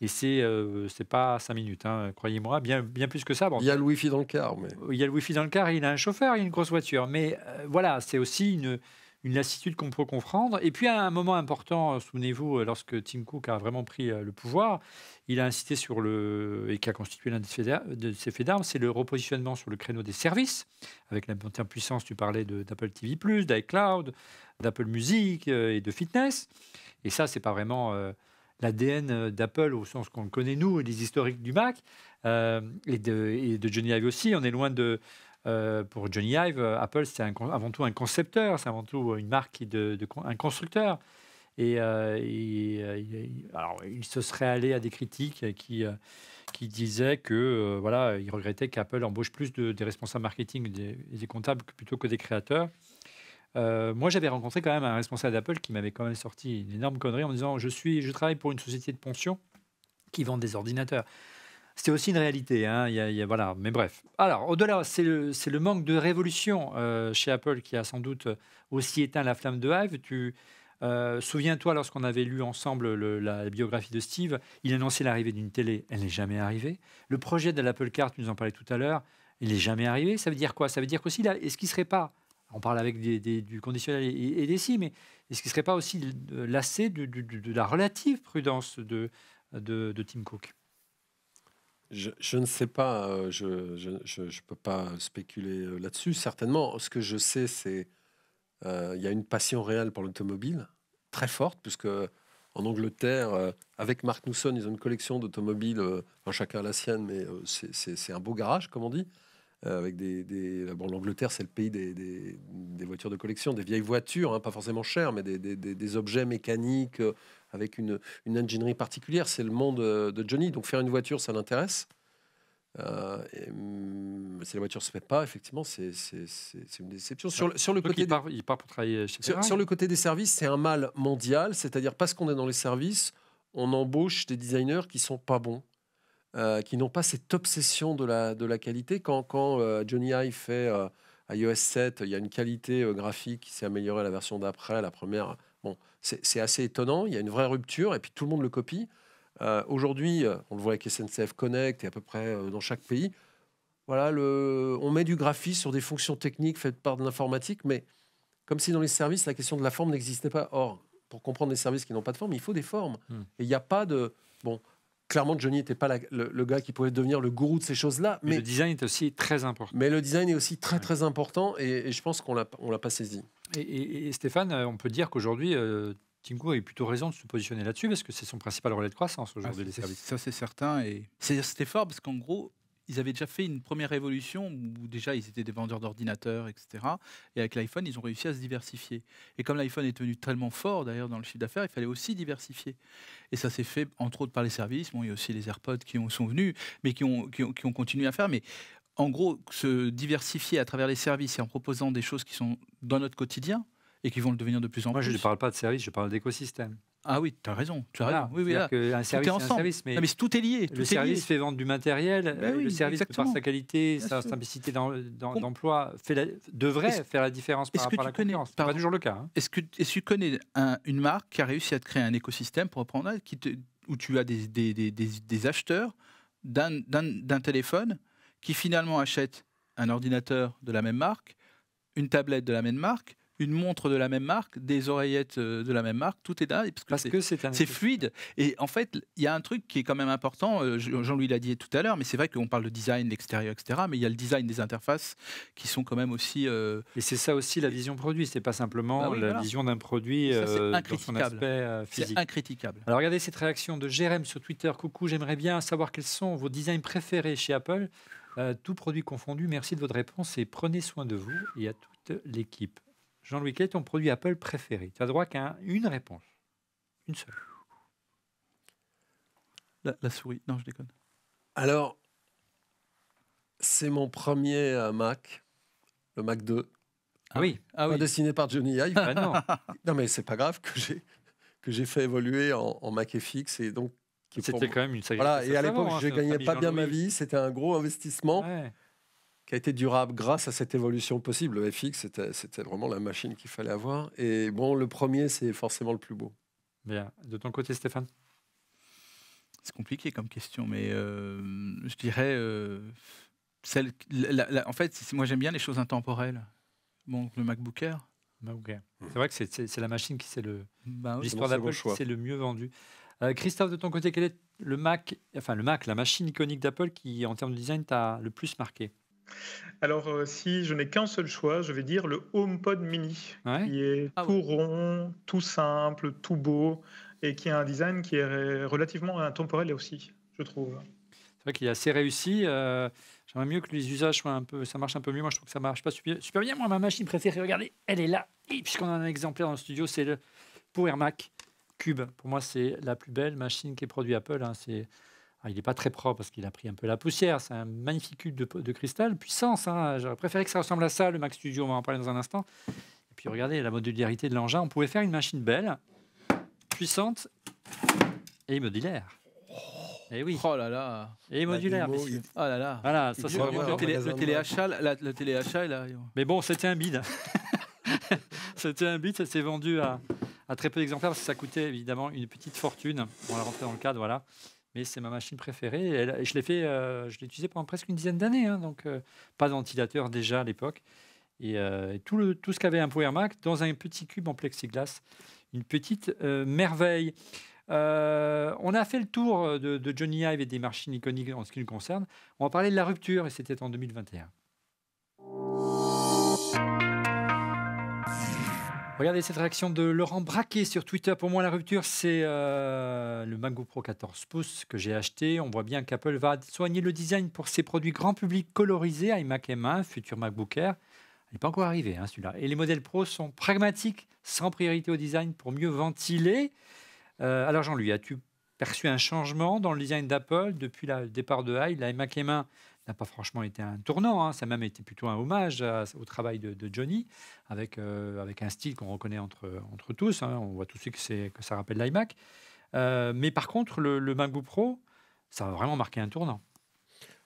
Et c'est n'est pas cinq minutes, hein, croyez-moi, bien, bien plus que ça. Bon, il y a le Wi-Fi dans le car. Mais... Il y a le Wi-Fi dans le car, il a un chauffeur, il a une grosse voiture. Mais voilà, c'est aussi une, une lassitude qu'on peut comprendre. Et puis, à un moment important, euh, souvenez-vous, euh, lorsque Tim Cook a vraiment pris euh, le pouvoir, il a incité sur le. et qui a constitué l'un de ses faits d'armes, c'est le repositionnement sur le créneau des services, avec la montée en puissance, tu parlais d'Apple TV, d'iCloud, d'Apple Music et de fitness. Et ça, c'est pas vraiment. l'ADN d'Apple au sens qu'on le connaît nous, les historiques du Mac, et, de, et, de, Johnny Ive aussi. On est loin de, euh, pour Johnny Ive, euh, Apple, c'est avant tout un concepteur, c'est avant tout euh, une marque, un constructeur. Et, alors, il se serait allé à des critiques qui, qui disaient que voilà, il regrettait qu'Apple embauche plus de, des responsables marketing, des, des comptables plutôt que des créateurs. moi, j'avais rencontré quand même un responsable d'Apple qui m'avait quand même sorti une énorme connerie en disant je suis, je travaille pour une société de pension qui vend des ordinateurs. C'était aussi une réalité. Hein. Il y voilà. Mais bref. Alors, au-delà, c'est le, manque de révolution euh, chez Apple qui a sans doute euh, aussi éteint la flamme de Hive. Tu euh, souviens-toi, lorsqu'on avait lu ensemble la biographie de Steve, il annonçait l'arrivée d'une télé. Elle n'est jamais arrivée. Le projet de l'Apple Car, tu nous en parlais tout à l'heure, il n'est jamais arrivé. Ça veut dire quoi Ça veut dire qu'aussi, est-ce qu'il ne serait pas on parle avec du conditionnel et, des si, mais est-ce qu'il ne serait pas aussi lassé de, la relative prudence de Tim Cook je, ne sais pas, euh, je ne peux pas spéculer euh, là-dessus. Certainement, ce que je sais, c'est qu'il euh, y a une passion réelle pour l'automobile, très forte, puisque en Angleterre, avec Mark Newson, ils ont une collection d'automobiles, chacun à la sienne, mais c'est un beau garage, comme on dit. avec des, L'Angleterre, c'est le pays des, des, des, voitures de collection, des vieilles voitures, hein, pas forcément chères, mais des, objets mécaniques avec une, une ingénierie particulière. C'est le monde euh, de Johnny. Donc faire une voiture, ça l'intéresse. Euh, mm, si la voiture se fait pas, effectivement, c'est une déception. Sur, le, sur le côté il, part, pour travailler sur, sur, le côté des services, c'est un mal mondial, c'est-à-dire parce qu'on est dans les services, on embauche des designers qui sont pas bons, euh, qui n'ont pas cette obsession de la, de la qualité. Quand, quand Johnny High fait iOS 7, il y a une qualité graphique qui s'est améliorée à la version d'après, la première c'est assez étonnant, il y a une vraie rupture, et puis tout le monde le copie. Euh, aujourd'hui, euh, on le voit avec SNCF Connect et à peu près euh, dans chaque pays, voilà, on met du graphisme sur des fonctions techniques faites par de l'informatique, mais comme si dans les services, la question de la forme n'existait pas. Or, pour comprendre les services qui n'ont pas de forme, il faut des formes. Hmm. Et il n'y a pas de... Bon, clairement, Johnny n'était pas le, gars qui pouvait devenir le gourou de ces choses-là. Mais, le design est aussi très important. Mais le design est aussi très, hmm. très important, et, et je pense qu'on ne l'a pas saisi. Et, Stéphane, euh, on peut dire qu'aujourd'hui, euh, Timco a plutôt raison de se positionner là-dessus parce que c'est son principal relais de croissance ah, aujourd'hui, les services. Ça, c'est certain. Et c'était fort parce qu'en gros, ils avaient déjà fait une première révolution, où déjà ils étaient des vendeurs d'ordinateurs, etc. Et avec l'iPhone, ils ont réussi à se diversifier. Et comme l'iPhone est devenu tellement fort d'ailleurs dans le chiffre d'affaires, il fallait aussi diversifier. Et ça s'est fait entre autres par les services. Bon, il y a aussi les AirPods qui sont venus, mais qui ont, qui ont, qui ont continué à faire. Mais en gros, se diversifier à travers les services et en proposant des choses qui sont dans notre quotidien et qui vont le devenir de plus en plus. Moi, je ne parle pas de service, je parle d'écosystème. Ah oui, tu as raison. Tu as raison. Oui, service, mais, tout est lié. le service fait vendre du matériel. le service, par sa qualité, sa simplicité d'emploi, devrait faire la différence par rapport à la concurrence. pas toujours le cas. Hein. Est-ce que, tu connais une marque qui a réussi à te créer un écosystème, pour reprendre, qui où tu as des acheteurs d'un téléphone qui finalement achètent un ordinateur de la même marque, une tablette de la même marque, une montre de la même marque, des oreillettes euh, de la même marque, tout est là. Parce que c'est C'est fluide. Et en fait, il y a un truc qui est quand même important, euh, Jean-Louis l'a dit tout à l'heure, mais c'est vrai qu'on parle de design, l'extérieur, etc. Mais il y a le design des interfaces qui sont quand même aussi. Euh, et c'est ça aussi la vision produit, c'est pas simplement bah la vision d'un produit ça, son aspect physique. C'est incritiquable. Alors regardez cette réaction de Jérém sur Twitter. Coucou, j'aimerais bien savoir quels sont vos designs préférés chez Apple. Euh, tout produit confondu, merci de votre réponse et prenez soin de vous et à toute l'équipe. Jean-Louis, quel est ton produit Apple préféré Tu as droit qu'à une réponse. Une seule. La, souris. Non, je déconne. Alors, c'est mon premier euh, Mac, le Mac 2. Ah oui, ah dessiné par Johnny Ive. Ah non. non. mais c'est pas grave que j'ai que j'ai fait évoluer en, en Mac FX et donc c'était quand même une sacrée. Voilà, et à l'époque, hein, je gagnais pas bien ma vie. C'était un gros investissement. qui a été durable grâce à cette évolution possible. Le FX, c'était vraiment la machine qu'il fallait avoir. Et bon, le premier, c'est forcément le plus beau. Bien. De ton côté, Stéphane C'est compliqué comme question, mais euh, je dirais. Euh, celle, en fait, moi, j'aime bien les choses intemporelles. Bon, le MacBook Air. Mmh. C'est vrai que c'est la machine qui s'est le. c'est le mieux vendu. Euh, Christophe, de ton côté, quel est le Mac, enfin le Mac, la machine iconique d'Apple qui, en termes de design, t'a le plus marqué alors, euh, si je n'ai qu'un seul choix, je vais dire le HomePod Mini, qui est ah tout rond, tout simple, tout beau, et qui a un design qui est relativement intemporel aussi, je trouve. C'est vrai qu'il est assez réussi. Euh, j'aimerais mieux que les usages soient un peu, ça marche un peu mieux. Moi, je trouve que ça marche pas super, bien. Moi, ma machine préférée, regardez, elle est là. Et Puisqu'on a un exemplaire dans le studio, c'est le Power Mac Cube, pour moi, c'est la plus belle machine qui hein. ah, est produite Apple. C'est il n'est pas très propre parce qu'il a pris un peu la poussière. C'est un magnifique cube de, cristal, puissance. Hein. J'aurais préféré que ça ressemble à ça, le Mac Studio, on va en parler dans un instant. Et puis regardez la modularité de l'engin. On pouvait faire une machine belle, puissante et modulaire. Et eh oui. Oh là là. Et modulaire. Oh là là. Voilà, ça le, télé, le téléachat. le Mais bon, c'était un bide. c'était un bide, ça s'est vendu à à très peu d'exemplaires ça coûtait évidemment une petite fortune. On l'a rentrer dans le cadre, voilà. Mais c'est ma machine préférée. Et, je l'ai fait, euh, je utilisée pendant presque une dizaine d'années. Hein, donc, euh, pas de déjà à l'époque. Euh, et, tout, le, tout ce qu'avait un Power Mac dans un petit cube en plexiglas. Une petite merveille. on a fait le tour de, de, Johnny Hive et des machines iconiques en ce qui nous concerne. On va parler de la rupture, et c'était en 2021. Regardez cette réaction de Laurent Braquet sur Twitter. Pour moi, la rupture, c'est euh, le MacBook Pro 14 pouces que j'ai acheté. On voit bien qu'Apple va soigner le design pour ses produits grand public colorisés, iMac M1, futur MacBook Air. Il n'est pas encore arrivé, hein, celui-là. Et les modèles Pro sont pragmatiques, sans priorité au design, pour mieux ventiler. Euh, alors, Jean-Louis, as-tu perçu un changement dans le design d'Apple depuis le départ de iMac l'iMac M1 n'a pas franchement été un tournant. Hein. Ça a même été plutôt un hommage au travail de, Johnny, avec, euh, avec un style qu'on reconnaît entre, entre tous. Hein. On voit tout de suite que, ça rappelle l'iMac. Euh, mais par contre, le, le, MacBook Pro, ça a vraiment marqué un tournant.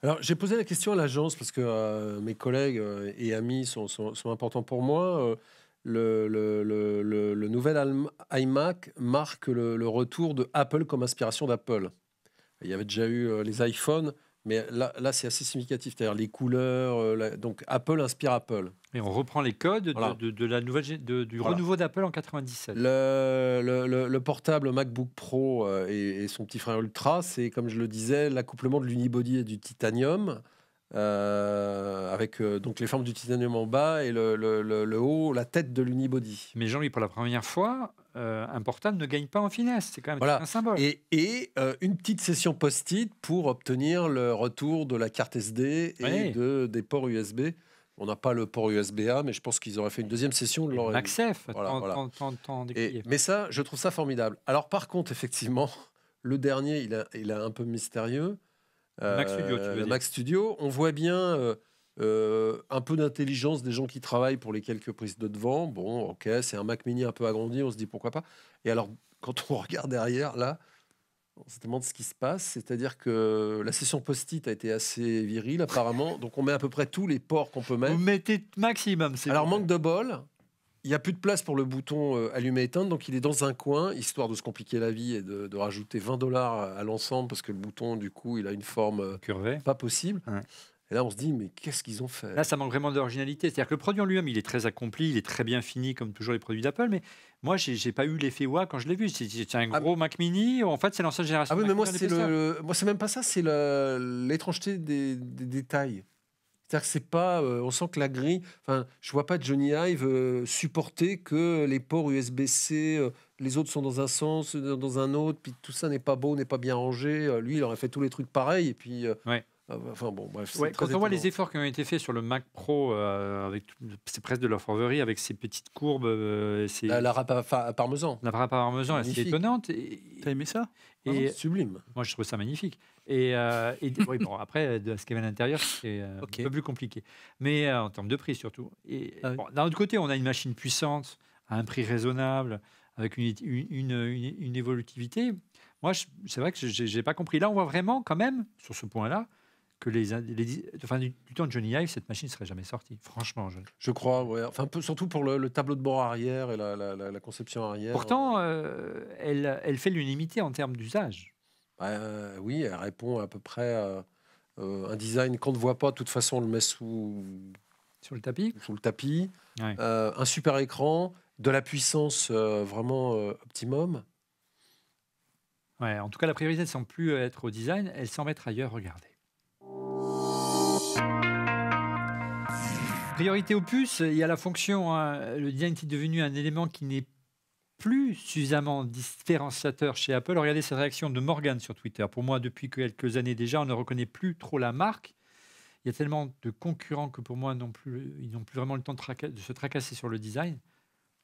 Alors, j'ai posé la question à l'agence parce que euh, mes collègues et amis sont, sont, importants pour moi. Le, le, nouvel iMac marque le, retour de Apple comme inspiration d'Apple. Il y avait déjà eu les iPhones. Mais là, c'est assez significatif. C'est-à-dire les couleurs. Euh, donc Apple inspire Apple. Et on reprend les codes de, la nouvelle, de, du renouveau d'Apple en 97. Le, le, portable MacBook Pro euh, et, son petit frère Ultra, c'est comme je le disais, l'accouplement de l'unibody et du titanium. Euh, avec donc les formes du titanium en bas et le, le haut, la tête de l'unibody. Mais Jean-Louis, pour la première fois, euh, important importante ne gagne pas en finesse. C'est quand même un symbole. Et, euh, une petite session post-it pour obtenir le retour de la carte SD et de, des ports USB. On n'a pas le port USB-A, mais je pense qu'ils auraient fait une deuxième session. De mais ça, je trouve ça formidable. Alors par contre, effectivement, le dernier, il a, un peu mystérieux. Max Studio, tu veux euh, Studio, on voit bien euh, un peu d'intelligence des gens qui travaillent pour les quelques prises de devant. Bon, ok, c'est un Mac Mini un peu agrandi, on se dit pourquoi pas. Et alors, quand on regarde derrière, là, on se demande ce qui se passe. C'est-à-dire que la session post-it a été assez virile, apparemment. Donc, on met à peu près tous les ports qu'on peut mettre. Vous mettez maximum. Alors, manque de bol. Il n'y a plus de place pour le bouton allumé euh, allumer-éteindre, donc il est dans un coin, histoire de se compliquer la vie et de, rajouter 20 dollars à l'ensemble, parce que le bouton, du coup, il a une forme euh, curvée, pas possible. Et là, on se dit, mais qu'est-ce qu'ils ont fait Là, ça manque vraiment d'originalité. C'est-à-dire que le produit en lui-même, il est très accompli, il est très bien fini, comme toujours les produits d'Apple, mais moi, j'ai pas eu l'effet wa quand je l'ai vu. C'est un ah, gros Mac Mini. En fait, c'est l'ancienne génération. Ah oui, mais moi, c'est même pas ça. C'est l'étrangeté des, détails. C'est-à-dire que c'est pas. Euh, on sent que la grille. Enfin, je vois pas Johnny Hive euh, supporter que les ports USB-C. Euh, les autres sont dans un sens, dans un autre, puis tout ça n'est pas beau, n'est pas bien rangé. Lui, il aurait fait tous les trucs pareils, et puis ouais. Ah, bah, bon, quand on voit les efforts qui ont été faits sur le Mac Pro, euh, avec c'est presque de leur favori, avec ces petites courbes, euh, la, la à parmesan. La râpe à parmesan, c'est étonnante. T'as aimé ça ah, Sublime. Moi, je trouve ça magnifique. Et, euh, après, de ce qu'il y à l'intérieur, c'est un peu plus compliqué. Mais en termes de prix, surtout. Et, ah D'un autre côté, on a une machine puissante, à un prix raisonnable, avec une, une, une, une évolutivité. Moi, c'est vrai que je n'ai pas compris. Là, on voit vraiment, quand même, sur ce point-là, que les, les enfin, du, temps de Johnny Hive, cette machine ne serait jamais sortie. Franchement, je, crois. Ouais. Enfin, peu, surtout pour le, tableau de bord arrière et la, conception arrière. Pourtant, euh, elle, elle fait l'unanimité en termes d'usage. Bah, euh, oui, elle répond à peu près à euh, un design qu'on ne voit pas. De toute façon, on le met sous sur le tapis, sous le tapis. un super écran, de la puissance vraiment optimum. Ouais, en tout cas, la priorité ne semble plus être au design, elle semble être ailleurs. Regardez. Priorité au puce, il y a la fonction, hein. le design est devenu un élément qui n'est plus suffisamment différenciateur chez Apple. Regardez cette réaction de Morgan sur Twitter. Pour moi, depuis quelques années déjà, on ne reconnaît plus trop la marque. Il y a tellement de concurrents que pour moi, ils n'ont plus vraiment le temps de se tracasser sur le design.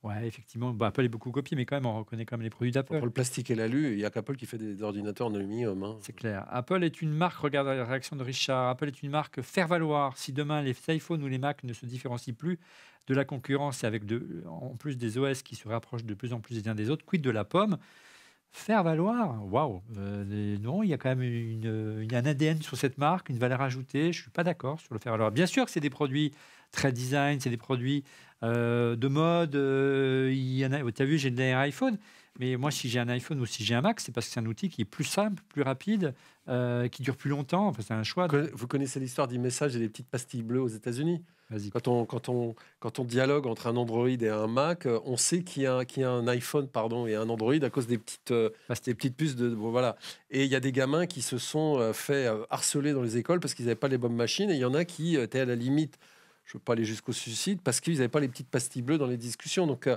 Oui, effectivement. Apple est beaucoup copié, mais quand même, on reconnaît quand même les produits d'Apple. Pour le plastique et l'alu, il n'y a qu'Apple qui fait des ordinateurs en aluminium. Hein. C'est clair. Apple est une marque, regarde la réaction de Richard, Apple est une marque faire valoir. Si demain les iPhones ou les Macs ne se différencient plus de la concurrence et avec en plus des OS qui se rapprochent de plus en plus les uns des autres, quid de la pomme Faire valoir, waouh, euh, non, il y a quand même un ADN sur cette marque, une valeur ajoutée. Je ne suis pas d'accord sur le faire valoir. Bien sûr que c'est des produits très design, c'est des produits euh, de mode. Euh, il oh, t'as vu, j'ai dernier iPhone. Mais moi, si j'ai un iPhone ou si j'ai un Mac, c'est parce que c'est un outil qui est plus simple, plus rapide, euh, qui dure plus longtemps. c'est un choix. Vous connaissez l'histoire des messages et des petites pastilles bleues aux États-Unis quand on, quand, on, quand on dialogue entre un Android et un Mac, on sait qu'il y, a, a un iPhone pardon, et un Android à cause des petites, des petites puces. De, voilà. Et il y a des gamins qui se sont fait harceler dans les écoles parce qu'ils n'avaient pas les bonnes machines. Et il y en a qui étaient à la limite je ne veux pas aller jusqu'au suicide, parce qu'ils n'avaient pas les petites pastilles bleues dans les discussions. Donc, euh,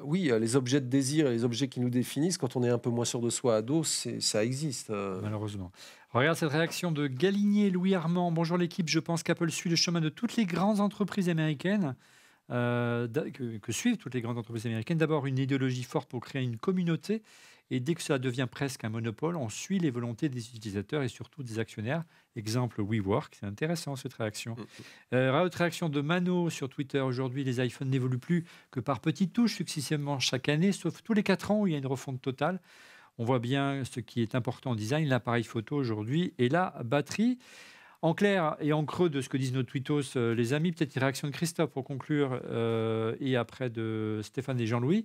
oui, euh, les objets de désir et les objets qui nous définissent, quand on est un peu moins sûr de soi à dos, ça existe. Euh. Malheureusement. Regarde cette réaction de Galigné Louis Armand. Bonjour l'équipe, je pense qu'Apple suit le chemin de toutes les grandes entreprises américaines. que, que, suivent toutes les grandes entreprises américaines. D'abord, une idéologie forte pour créer une communauté et dès que ça devient presque un monopole, on suit les volontés des utilisateurs et surtout des actionnaires. Exemple WeWork, c'est intéressant cette réaction. Euh, autre réaction de Mano sur Twitter aujourd'hui, les iPhones n'évoluent plus que par petites touches successivement chaque année, sauf tous les quatre ans où il y a une refonte totale. On voit bien ce qui est important en design, l'appareil photo aujourd'hui et la batterie. En clair et en creux de ce que disent nos tweetos, euh, les amis, peut-être une réaction de Christophe pour conclure euh, et après de Stéphane et Jean-Louis.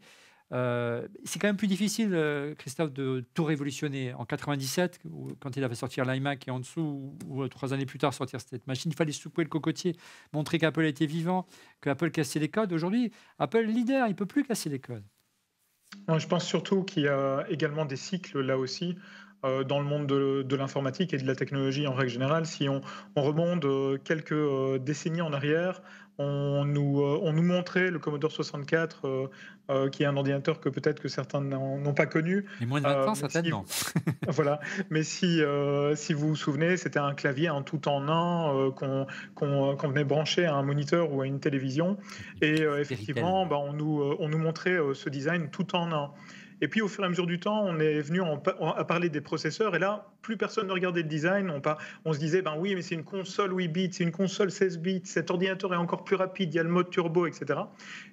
Euh, c'est quand même plus difficile, euh, Christophe, de tout révolutionner. En 97, quand il avait sorti l'iMac et en dessous, ou, euh, trois années plus tard sortir cette machine, il fallait secouer le cocotier, montrer qu'Apple était vivant, qu'Apple cassait les codes. Aujourd'hui, Apple leader, il peut plus casser les codes. je pense surtout qu'il y a également des cycles là aussi euh, dans le monde de, l'informatique et de la technologie en règle générale. Si on, remonte euh, quelques euh, décennies en arrière, on nous, montrait le Commodore 64, qui est un ordinateur que peut-être que certains n'ont pas connu. Les moins de 20 ans, voilà. Mais si, si vous vous souvenez, c'était un clavier en tout en un qu'on venait brancher à un moniteur ou à une télévision. Et effectivement, bah, on nous montrait ce design tout en un. Et puis au fur et à mesure du temps, on est venu à parler des processeurs. Et là, plus personne ne regardait le design. On, on se disait, ben oui, mais c'est une console 8 bits, c'est une console 16 bits, cet ordinateur est encore plus rapide, il y a le mode turbo, etc.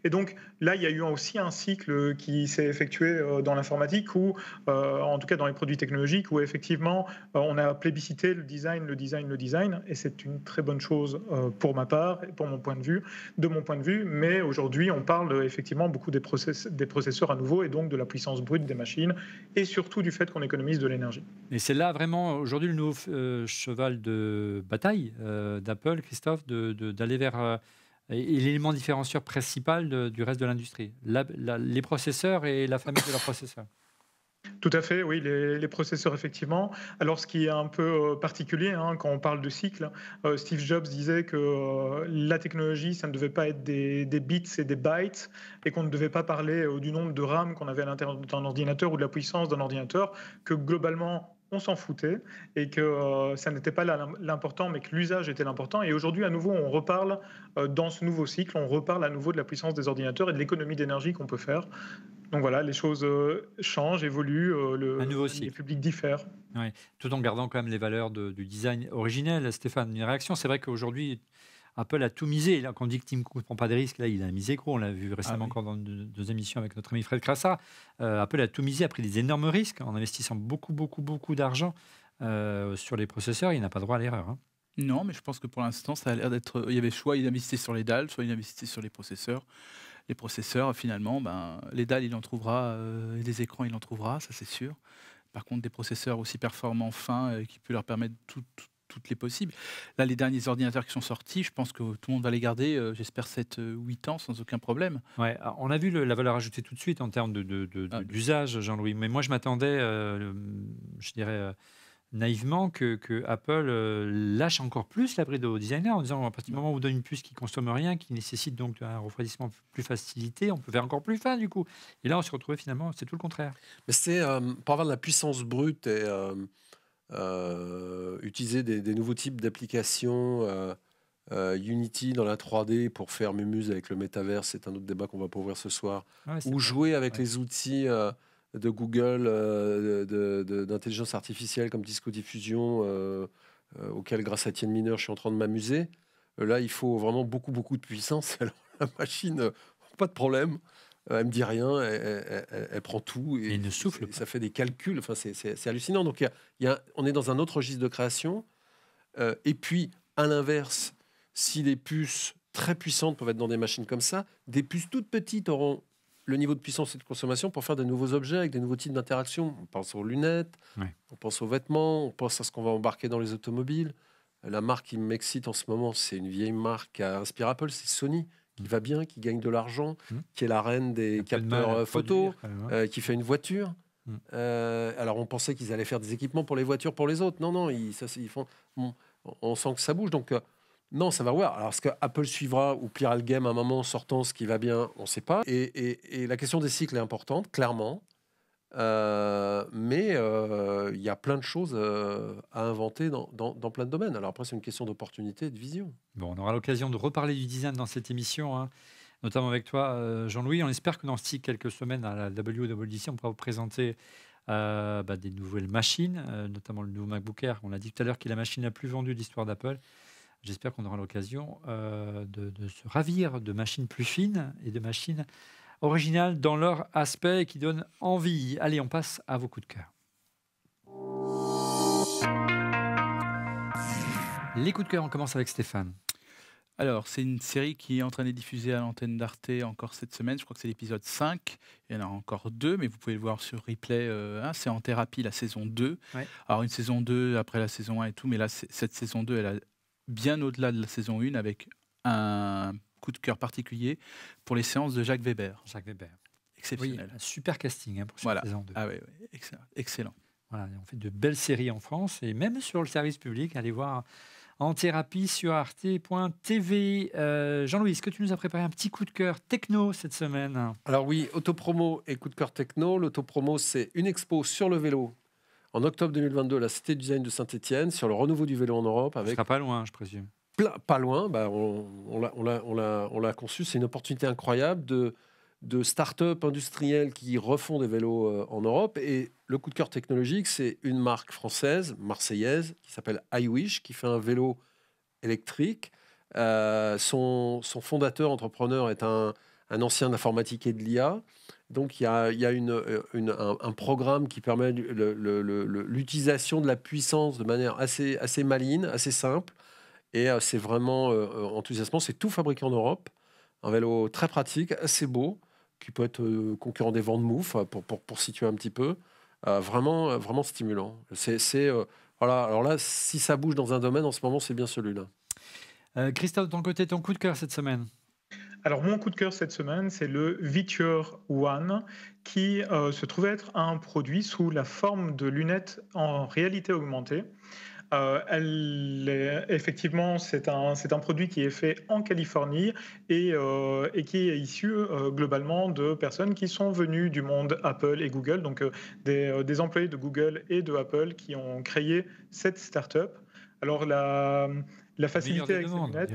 Et donc là, il y a eu aussi un cycle qui s'est effectué euh, dans l'informatique, ou euh, en tout cas dans les produits technologiques, où effectivement, euh, on a plébiscité le design, le design, le design. Et c'est une très bonne chose pour ma part, et pour mon point de vue, de mon point de vue. Mais aujourd'hui, on parle effectivement beaucoup des, des processeurs à nouveau et donc de la puissance puissance brute des machines et surtout du fait qu'on économise de l'énergie. Et c'est là vraiment aujourd'hui le nouveau euh, cheval de bataille euh, d'Apple, Christophe, d'aller vers euh, l'élément différenciateur principal du reste de l'industrie, les processeurs et la famille de leurs processeurs. Tout à fait, oui, les, processeurs, effectivement. Alors, ce qui est un peu euh, particulier hein, quand on parle de cycle, euh, Steve Jobs disait que euh, la technologie, ça ne devait pas être des, bits et des bytes, et qu'on ne devait pas parler du nombre de RAM qu'on avait à l'intérieur d'un ordinateur ou de la puissance d'un ordinateur, que globalement, on s'en foutait et que ça n'était pas l'important, mais que l'usage était l'important. Et aujourd'hui, à nouveau, on reparle dans ce nouveau cycle, on reparle à nouveau de la puissance des ordinateurs et de l'économie d'énergie qu'on peut faire. Donc voilà, les choses euh, changent, évoluent, euh, le, public diffère. Tout en gardant quand même les valeurs du design originel. Stéphane, une réaction C'est vrai qu'aujourd'hui, Apple a tout misé. Là, quand on dit que Tim Cook ne prend pas de risques, là, il a misé gros. On l'a vu récemment ah encore dans deux, émissions avec notre ami Fred Crassa. Euh, Apple a tout misé, a pris des énormes risques en investissant beaucoup, beaucoup, beaucoup d'argent sur les processeurs. Il n'a pas droit à l'erreur. Hein. Non, mais je pense que pour l'instant, ça a l'air d'être. Il y avait choix, il investissait sur les dalles, soit il investissait sur les processeurs les processeurs, finalement, ben, les dalles, il en trouvera, euh, les écrans, il en trouvera, ça c'est sûr. Par contre, des processeurs aussi performants, fins, euh, qui peuvent leur permettre toutes les possibles. Là, les derniers ordinateurs qui sont sortis, je pense que tout le monde va les garder, euh, j'espère, 7, 8 ans sans aucun problème. Ouais, on a vu la valeur ajoutée tout de suite en termes ah. d'usage, Jean-Louis. Mais moi, je m'attendais, je dirais naïvement que, Apple euh, lâche encore plus l'abri de aux designers en disant à partir du moment où on donne une puce qui consomme rien, qui nécessite donc un refroidissement plus facilité, on peut faire encore plus fin du coup. Et là, on se retrouvait finalement, c'est tout le contraire. Mais c'est euh, par avoir la puissance brute et euh, utiliser des, nouveaux types d'applications. Unity dans la 3D pour faire mumuse avec le métavers, c'est un autre débat qu'on va pouvoir ouvrir ce soir. ou jouer avec les outils de Google, euh, d'intelligence artificielle comme Disco Diffusion, euh, euh, auquel, grâce à tienne Mineur, je suis en train de m'amuser. là, il faut vraiment beaucoup, beaucoup de puissance. la machine, pas de problème. Elle me dit rien, elle, prend tout. Et, souffle. Ça fait des calculs. Enfin, c'est hallucinant. Donc, on est dans un autre registre de création. et puis, à l'inverse, si des puces très puissantes peuvent être dans des machines comme ça, des puces toutes petites auront le niveau de puissance et de consommation pour faire de nouveaux objets avec des nouveaux types d'interactions. On pense aux lunettes, on pense aux vêtements, on pense à ce qu'on va embarquer dans les automobiles. Euh, la marque qui m'excite en ce moment, c'est une vieille marque à inspire Apple, c'est Sony, qui mm. va bien, qui gagne de l'argent, mm. qui est la reine des capteurs euh, photo, euh, qui fait une voiture. Mm. alors on pensait qu'ils allaient faire des équipements pour les voitures pour les autres. Non, non, ils, ça, ils font, on sent que ça bouge. Donc non, ça va voir. Alors, est-ce que Apple suivra ou pliera le game à un moment en sortant ce qui va bien On ne sait pas. Et, la question des cycles est importante, clairement. Euh, mais euh, il y a plein de choses euh, à inventer dans, plein de domaines. Alors après, c'est une question d'opportunité et de vision. Bon, on aura l'occasion de reparler du design dans cette émission, hein. notamment avec toi, Jean-Louis. On espère que dans ces quelques semaines, à la WWDC, on pourra vous présenter bah, des nouvelles machines, notamment le nouveau MacBook Air. On l'a dit tout à l'heure qu'il est la machine la plus vendue de l'histoire d'Apple j'espère qu'on aura l'occasion euh, de, se ravir de machines plus fines et de machines originales dans leur aspect et qui donnent envie. Allez, on passe à vos coups de cœur. Les coups de cœur, on commence avec Stéphane. Alors, c'est une série qui est en train d'être diffusée à l'antenne d'Arte encore cette semaine. Je crois que c'est l'épisode 5. Il y en a encore deux, mais vous pouvez le voir sur replay. Euh, c'est en thérapie, la saison 2. Alors, une saison 2 après la saison 1 et tout, mais là, cette saison 2, elle a bien au-delà de la saison 1 avec un coup de cœur particulier pour les séances de Jacques Weber. Jacques Weber. Exceptionnel. Oui, un super casting hein, pour cette saison 2. Ah excellent. Voilà, on fait de belles séries en France et même sur le service public. Allez voir en thérapie sur arte.tv. Euh, Jean-Louis, est-ce que tu nous as préparé un petit coup de cœur techno cette semaine Alors oui, autopromo et coup de cœur techno. L'autopromo, c'est une expo sur le vélo en octobre 2022 la Cité du Design de Saint-Etienne sur le renouveau du vélo en Europe. Avec... Ce sera pas loin, je présume. pas loin, bah, on, l'a conçu. C'est une opportunité incroyable de, start-up industrielles qui refont des vélos euh, en Europe. Et le coup de cœur technologique, c'est une marque française, marseillaise, qui s'appelle iWish, qui fait un vélo électrique. Euh, son fondateur, entrepreneur, est un, un ancien informatique et de l'IA. Donc il y a, euh, un, programme qui permet l'utilisation de la puissance de manière assez, assez maligne, assez simple. Et euh, c'est vraiment euh, enthousiasmant. C'est tout fabriqué en Europe. Un vélo très pratique, assez beau, qui peut être concurrent des vents de mouf pour, pour, situer un petit peu. vraiment, vraiment stimulant. C'est, voilà. Alors là, si ça bouge dans un domaine, en ce moment, c'est bien celui-là. Euh, Christophe, ton côté, ton coup de cœur cette semaine alors mon coup de cœur cette semaine, c'est le Viture One qui euh, se trouve être un produit sous la forme de lunettes en réalité augmentée. Euh, effectivement, c'est un, un produit qui est fait en Californie et, euh, qui est issu globalement de personnes qui sont venues du monde Apple et Google, donc des, employés de Google et de Apple qui ont créé cette start-up. Alors la, la facilité avec les lunettes.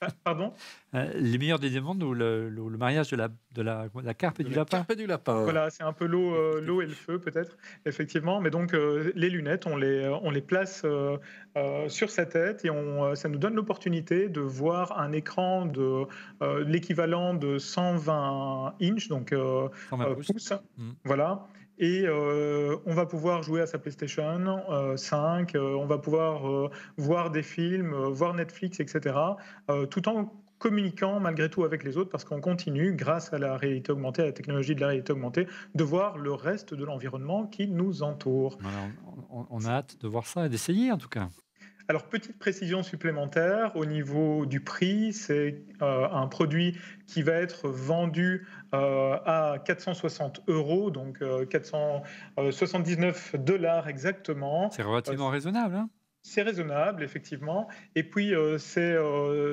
Ah, pardon euh, Les meilleurs des demandes ou le, mariage de la, de la, la carpe et du la lapin. Carpe et du lapin. Voilà, c'est un peu l'eau, euh, et le feu peut-être, effectivement. Mais donc euh, les lunettes, on les, on les place sur sa tête et on, ça nous donne l'opportunité de voir un écran de l'équivalent de 120 inches, donc 120 pouces. Mm. Voilà et euh, on va pouvoir jouer à sa PlayStation 5, euh, euh, on va pouvoir voir des films, voir Netflix, etc., tout en communiquant malgré tout avec les autres parce qu'on continue, grâce à la réalité augmentée, à la technologie de la réalité augmentée, de voir le reste de l'environnement qui nous entoure. on, a hâte de voir ça et d'essayer en tout cas. Alors, petite précision supplémentaire au niveau du prix, c'est euh, un produit qui va être vendu euh, à 460 euros, donc 479 euh, dollars exactement. C'est relativement raisonnable. Hein c'est raisonnable, effectivement. Et puis, c'est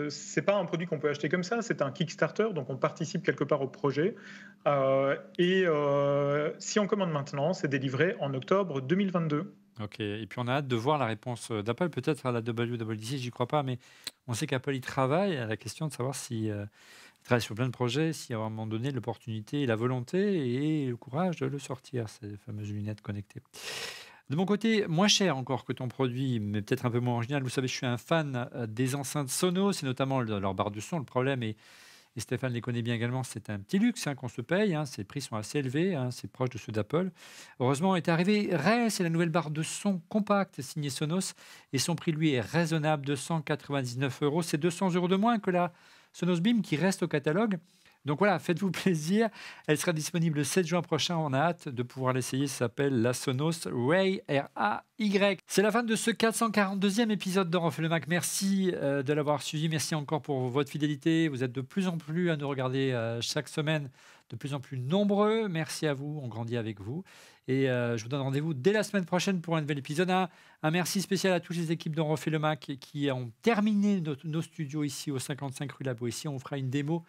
c'est pas un produit qu'on peut acheter comme ça, c'est un Kickstarter, donc on participe quelque part au projet. et si on commande maintenant, c'est délivré en octobre 2022. Ok, et puis on a hâte de voir la réponse euh, d'Apple, peut-être à la WWDC, j'y crois pas, mais on sait qu'Apple y travaille à la question de savoir si euh, travaille sur plein de projets, s'il y a à un moment donné l'opportunité, la volonté et le courage de le sortir, ces fameuses lunettes connectées. De mon côté, moins cher encore que ton produit, mais peut-être un peu moins original. Vous savez, je suis un fan euh, des enceintes Sonos, c'est notamment leur barre de son. Le problème est et Stéphane les connaît bien également, c'est un petit luxe hein, qu'on se paye, hein, ces prix sont assez élevés, hein, c'est proche de ceux d'Apple. Heureusement est arrivé Ray, c'est la nouvelle barre de son compact signée Sonos, et son prix lui est raisonnable, 299 euros, c'est 200 euros de moins que la Sonos Beam qui reste au catalogue. Donc voilà, faites-vous plaisir. Elle sera disponible le 7 juin prochain. On a hâte de pouvoir l'essayer. Ça s'appelle la Sonos Ray r y C'est la fin de ce 442e épisode de Refait le Mac. Merci euh, de l'avoir suivi. Merci encore pour votre fidélité. Vous êtes de plus en plus à nous regarder euh, chaque semaine, de plus en plus nombreux. Merci à vous. On grandit avec vous. Et euh, je vous donne rendez-vous dès la semaine prochaine pour un nouvel épisode. Un, merci spécial à toutes les équipes de refait le Mac qui ont terminé nos, nos studios ici au 55 rue Labo. Ici, on fera une démo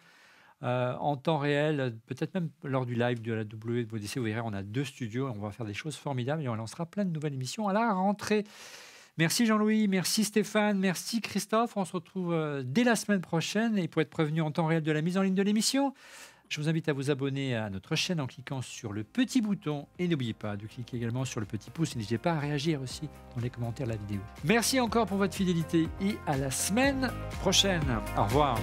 euh, en temps réel, peut-être même lors du live de la WWDC, vous verrez, on a deux studios, on va faire des choses formidables et on lancera plein de nouvelles émissions à la rentrée. Merci Jean-Louis, merci Stéphane, merci Christophe. On se retrouve euh, dès la semaine prochaine et pour être prévenu en temps réel de la mise en ligne de l'émission, je vous invite à vous abonner à notre chaîne en cliquant sur le petit bouton et n'oubliez pas de cliquer également sur le petit pouce et n'hésitez pas à réagir aussi dans les commentaires de la vidéo. Merci encore pour votre fidélité et à la semaine prochaine. Au revoir.